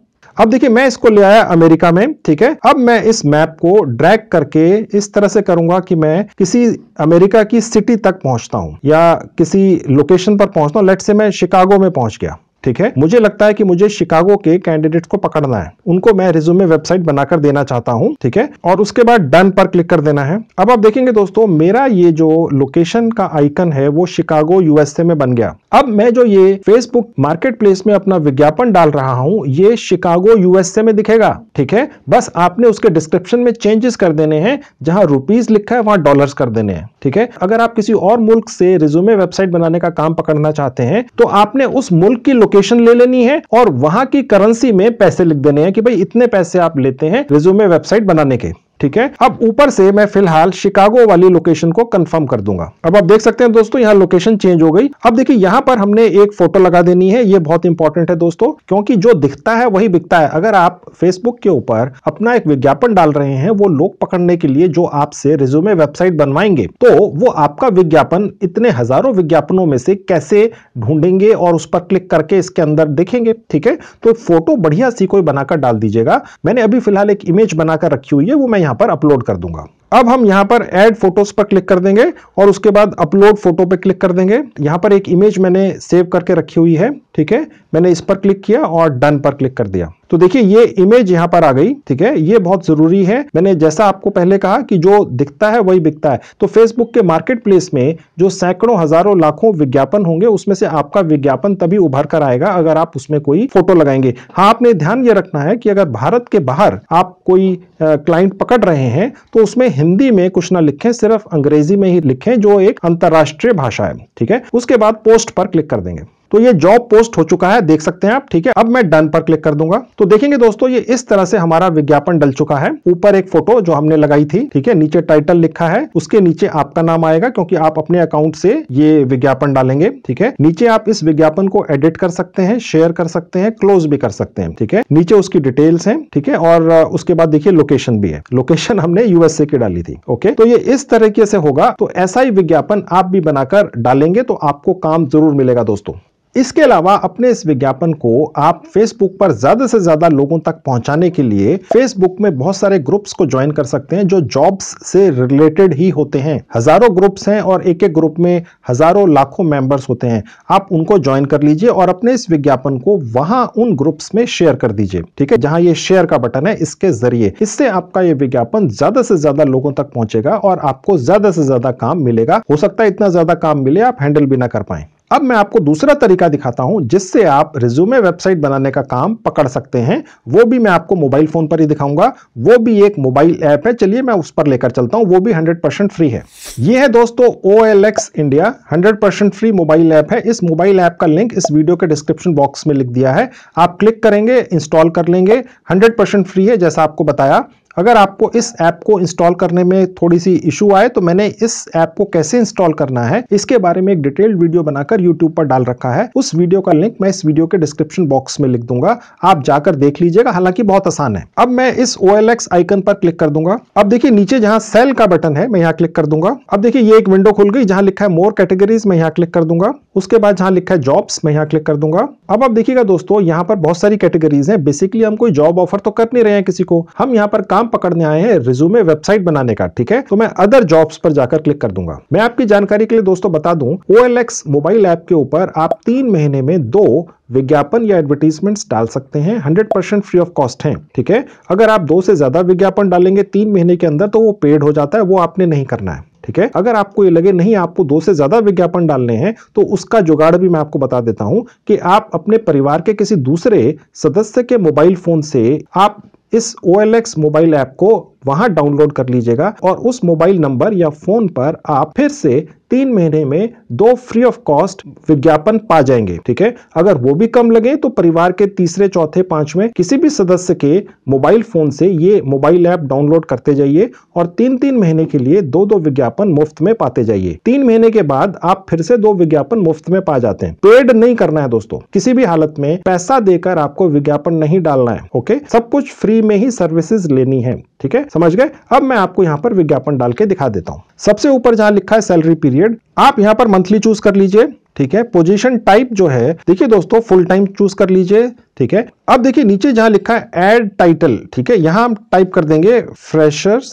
अब देखिए मैं इसको ले आया अमेरिका में ठीक है अब मैं इस मैप को ड्रैग करके इस तरह से करूंगा कि मैं किसी अमेरिका की सिटी तक पहुंचता हूं या किसी लोकेशन पर पहुंचता हूं लेट से मैं शिकागो में पहुंच गया ठीक है मुझे लगता है कि मुझे शिकागो के कैंडिडेट को पकड़ना है उनको मैं रिज्यूमे वेबसाइट बनाकर देना चाहता हूं ठीक है और उसके बाद डन पर क्लिक कर देना है अब आप देखेंगे दोस्तों मेरा ये जो लोकेशन का आइकन है वो शिकागो यूएसए में बन गया अब मैं जो ये फेसबुक मार्केट प्लेस में अपना विज्ञापन डाल रहा हूँ ये शिकागो यूएसए में दिखेगा ठीक है बस आपने उसके डिस्क्रिप्शन में चेंजेस कर देने हैं जहां रुपीज लिखा है वहां डॉलर कर देने हैं ठीक है अगर आप किसी और मुल्क से रिज्यूमे वेबसाइट बनाने का काम पकड़ना चाहते हैं तो आपने उस मुल्क की लोकेशन ले लेनी है और वहां की करेंसी में पैसे लिख देने हैं कि भाई इतने पैसे आप लेते हैं रिज्यूमे वेबसाइट बनाने के ठीक है अब ऊपर से मैं फिलहाल शिकागो वाली लोकेशन को कंफर्म कर दूंगा अब आप देख सकते हैं दोस्तों यहाँ लोकेशन चेंज हो गई अब देखिए यहाँ पर हमने एक फोटो लगा देनी है ये बहुत इंपॉर्टेंट है दोस्तों क्योंकि जो दिखता है वही बिकता है अगर आप फेसबुक के ऊपर अपना एक विज्ञापन डाल रहे हैं वो लोग पकड़ने के लिए जो आपसे रिज्यूमे वेबसाइट बनवाएंगे तो वो आपका विज्ञापन इतने हजारों विज्ञापनों में से कैसे ढूंढेंगे और उस पर क्लिक करके इसके अंदर देखेंगे ठीक है तो फोटो बढ़िया सी कोई बनाकर डाल दीजिएगा मैंने अभी फिलहाल एक इमेज बनाकर रखी हुई है वो मैं यहाँ यहां पर अपलोड कर दूंगा अब हम यहाँ पर ऐड फोटोज पर क्लिक कर देंगे और उसके बाद अपलोड फोटो पर क्लिक कर देंगे यहाँ पर एक इमेज मैंने सेव करके रखी हुई है ठीक है मैंने इस पर क्लिक किया और डन पर क्लिक कर दिया तो देखिए ये इमेज यहाँ पर आ गई ठीक है ये बहुत जरूरी है मैंने जैसा आपको पहले कहा कि जो दिखता है वही बिकता है तो फेसबुक के मार्केट प्लेस में जो सैकड़ों हजारों लाखों विज्ञापन होंगे उसमें से आपका विज्ञापन तभी उभर कर आएगा अगर आप उसमें कोई फोटो लगाएंगे हाँ आपने ध्यान ये रखना है कि अगर भारत के बाहर आप कोई क्लाइंट पकड़ रहे हैं तो उसमें हिंदी में कुछ ना लिखें सिर्फ अंग्रेजी में ही लिखें जो एक अंतर्राष्ट्रीय भाषा है ठीक है उसके बाद पोस्ट पर क्लिक कर देंगे तो ये जॉब पोस्ट हो चुका है देख सकते हैं आप ठीक है अब मैं डन पर क्लिक कर दूंगा तो देखेंगे दोस्तों ये इस तरह से हमारा विज्ञापन डल चुका है ऊपर एक फोटो जो हमने लगाई थी ठीक है नीचे टाइटल लिखा है उसके नीचे आपका नाम आएगा क्योंकि आप अपने अकाउंट से ये विज्ञापन डालेंगे ठीक है नीचे आप इस विज्ञापन को एडिट कर सकते हैं शेयर कर सकते हैं क्लोज भी कर सकते हैं ठीक है नीचे उसकी डिटेल्स है ठीक है और उसके बाद देखिए लोकेशन भी है लोकेशन <laughs> हमने यूएसए की डाली थी ओके तो ये इस तरीके से होगा तो ऐसा ही विज्ञापन आप भी बनाकर डालेंगे तो आपको काम जरूर मिलेगा दोस्तों इसके अलावा अपने इस विज्ञापन को आप फेसबुक पर ज़्यादा से ज़्यादा लोगों तक पहुंचाने के लिए फेसबुक में बहुत सारे ग्रुप्स को ज्वाइन कर सकते हैं जो जॉब्स से रिलेटेड ही होते हैं हज़ारों ग्रुप्स हैं और एक एक ग्रुप में हज़ारों लाखों मेंबर्स होते हैं आप उनको ज्वाइन कर लीजिए और अपने इस विज्ञापन को वहां उन ग्रुप्स में शेयर कर दीजिए ठीक है जहाँ ये शेयर का बटन है इसके ज़रिए इससे आपका ये विज्ञापन ज़्यादा से ज़्यादा लोगों तक पहुंचेगा और आपको ज़्यादा से ज़्यादा काम मिलेगा हो सकता है इतना ज़्यादा काम मिले आप हैंडल भी ना कर पाए अब मैं आपको दूसरा तरीका दिखाता हूं जिससे आप रिज्यूमे वेबसाइट बनाने का काम पकड़ सकते हैं वो भी मैं आपको मोबाइल फ़ोन पर ही दिखाऊंगा वो भी एक मोबाइल ऐप है चलिए मैं उस पर लेकर चलता हूं वो भी 100% फ्री है ये है दोस्तों O L X India 100% free mobile app है इस मोबाइल ऐप का लिंक इस वीडियो के डिस्क्रिप्शन बॉक्स में लिख दिया है आप क्लिक करेंगे इंस्टॉल कर लेंगे हंड्रेड फ्री है जैसा आपको बताया अगर आपको इस ऐप को इंस्टॉल करने में थोड़ी सी इशू आए तो मैंने इस ऐप को कैसे इंस्टॉल करना है इसके बारे में एक डिटेल्ड वीडियो बनाकर यूट्यूब पर डाल रखा है उस वीडियो का लिंक मैं इस वीडियो के डिस्क्रिप्शन बॉक्स में लिख दूंगा आप जाकर देख लीजिएगा हालांकि बहुत आसान है अब मैं इस ओ आइकन पर क्लिक कर दूंगा अब देखिए नीचे जहां सेल का बटन है मैं यहाँ क्लिक कर दूंगा अब देखिए ये एक विंडो खुल गई जहां लिखा है मोर कैटेगरीज मैं यहाँ क्लिक कर दूंगा उसके बाद जहां लिखा है जॉब्स मैं यहाँ क्लिक कर दूंगा अब आप देखिएगा दोस्तों यहाँ पर बहुत सारी कैटेगरीज है बेसिकली हम कोई जॉब ऑफर तो कर नहीं रहे हैं किसी को हम यहाँ पर काम काम पकड़ने आए हैं रिज्यूमे वेबसाइट बनाने का ठीक है तो मैं अदर जॉब्स पर जाकर क्लिक कर दूंगा मैं आपकी जानकारी के लिए दोस्तों बता दूं OLX मोबाइल ऐप के ऊपर आप तीन महीने में दो विज्ञापन या एडवर्टीजमेंट डाल सकते हैं 100 परसेंट फ्री ऑफ कॉस्ट है ठीक है अगर आप दो से ज्यादा विज्ञापन डालेंगे तीन महीने के अंदर तो वो पेड हो जाता है वो आपने नहीं करना है ठीक है अगर आपको ये लगे नहीं आपको दो से ज्यादा विज्ञापन डालने हैं तो उसका जुगाड़ भी मैं आपको बता देता हूं कि आप अपने परिवार के किसी दूसरे सदस्य के मोबाइल फोन से आप इस ओ मोबाइल ऐप को वहां डाउनलोड कर लीजिएगा और उस मोबाइल नंबर या फोन पर आप फिर से तीन महीने में दो फ्री ऑफ कॉस्ट विज्ञापन पा जाएंगे ठीक है अगर वो भी कम लगे तो परिवार के तीसरे चौथे पांचवें किसी भी सदस्य के मोबाइल फोन से ये मोबाइल ऐप डाउनलोड करते जाइए और तीन तीन महीने के लिए दो दो विज्ञापन मुफ्त में पाते जाइए तीन महीने के बाद आप फिर से दो विज्ञापन मुफ्त में पा जाते हैं पेड नहीं करना है दोस्तों किसी भी हालत में पैसा देकर आपको विज्ञापन नहीं डालना है ओके सब कुछ फ्री में ही सर्विसेज लेनी है ठीक है समझ गए अब मैं आपको यहाँ पर विज्ञापन डाल के दिखा देता हूँ सबसे ऊपर जहाँ लिखा है सैलरी पीरियड आप यहाँ पर मंथली चूज कर लीजिए ठीक है पोजीशन टाइप जो है देखिए दोस्तों फुल टाइम चूज कर लीजिए ठीक है अब देखिए नीचे जहां लिखा है एड टाइटल ठीक है यहां हम टाइप कर देंगे फ्रेशर्स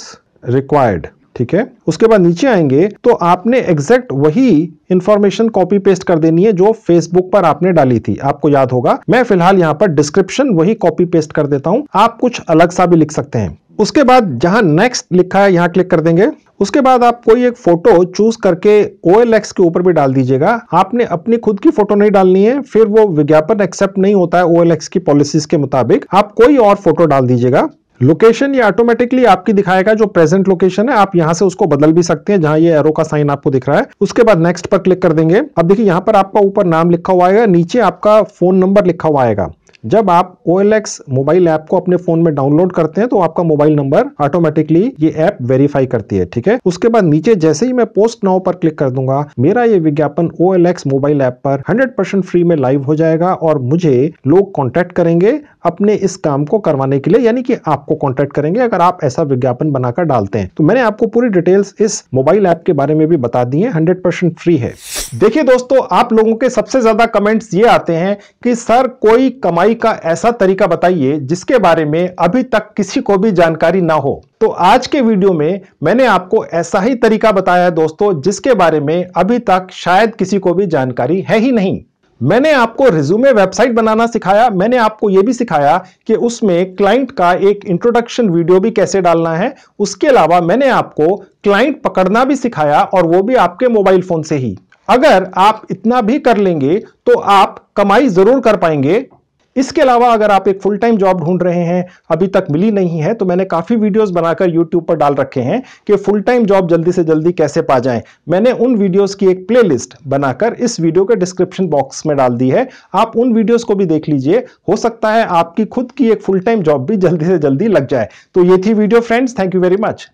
रिक्वायर्ड ठीक है उसके बाद नीचे आएंगे तो आपने एग्जैक्ट वही इंफॉर्मेशन कॉपी पेस्ट कर देनी है जो फेसबुक पर आपने डाली थी आपको याद होगा मैं फिलहाल यहाँ पर डिस्क्रिप्शन वही कॉपी पेस्ट कर देता हूँ आप कुछ अलग सा भी लिख सकते हैं उसके बाद जहां नेक्स्ट लिखा है यहां क्लिक कर देंगे उसके बाद आप कोई एक फोटो चूज करके ओ के ऊपर भी डाल दीजिएगा आपने अपनी खुद की फोटो नहीं डालनी है फिर वो विज्ञापन एक्सेप्ट नहीं होता है ओ की पॉलिसीज के मुताबिक आप कोई और फोटो डाल दीजिएगा लोकेशन ये ऑटोमेटिकली आपकी दिखाएगा जो प्रेजेंट लोकेशन है आप यहाँ से उसको बदल भी सकते हैं जहां ये एरो का साइन आपको दिख रहा है उसके बाद नेक्स्ट पर क्लिक कर देंगे अब देखिए यहाँ पर आपका ऊपर नाम लिखा हुआ आएगा नीचे आपका फोन नंबर लिखा हुआ आएगा जब आप ओ मोबाइल ऐप को अपने फोन में डाउनलोड करते हैं तो आपका मोबाइल नंबर ऑटोमेटिकली ये ऐप वेरीफाई करती है ठीक है उसके बाद नीचे जैसे ही मैं पोस्ट नाउ पर क्लिक कर दूंगा मेरा ये विज्ञापन ओ मोबाइल ऐप पर 100% फ्री में लाइव हो जाएगा और मुझे लोग कॉन्टेक्ट करेंगे अपने इस काम को करवाने के लिए यानी कि आपको कॉन्टेक्ट करेंगे अगर आप ऐसा विज्ञापन बनाकर डालते हैं तो मैंने आपको पूरी डिटेल्स इस मोबाइल ऐप के बारे में भी बता दी है हंड्रेड परसेंट फ्री है देखिए दोस्तों आप लोगों के सबसे ज्यादा कमेंट्स ये आते हैं कि सर कोई कमाई पढ़ाई का ऐसा तरीका बताइए जिसके बारे में अभी तक किसी को भी जानकारी ना हो तो आज के वीडियो में मैंने आपको ऐसा ही तरीका बताया है दोस्तों जिसके बारे में अभी तक शायद किसी को भी जानकारी है ही नहीं मैंने आपको रिज्यूमे वेबसाइट बनाना सिखाया मैंने आपको यह भी सिखाया कि उसमें क्लाइंट का एक इंट्रोडक्शन वीडियो भी कैसे डालना है उसके अलावा मैंने आपको क्लाइंट पकड़ना भी सिखाया और वो भी आपके मोबाइल फोन से ही अगर आप इतना भी कर लेंगे तो आप कमाई जरूर कर पाएंगे इसके अलावा अगर आप एक फुल टाइम जॉब ढूंढ रहे हैं अभी तक मिली नहीं है तो मैंने काफ़ी वीडियोस बनाकर यूट्यूब पर डाल रखे हैं कि फुल टाइम जॉब जल्दी से जल्दी कैसे पा जाएं मैंने उन वीडियोस की एक प्लेलिस्ट बनाकर इस वीडियो के डिस्क्रिप्शन बॉक्स में डाल दी है आप उन वीडियोज को भी देख लीजिए हो सकता है आपकी खुद की एक फुल टाइम जॉब भी जल्दी से जल्दी लग जाए तो ये थी video friends thank you very much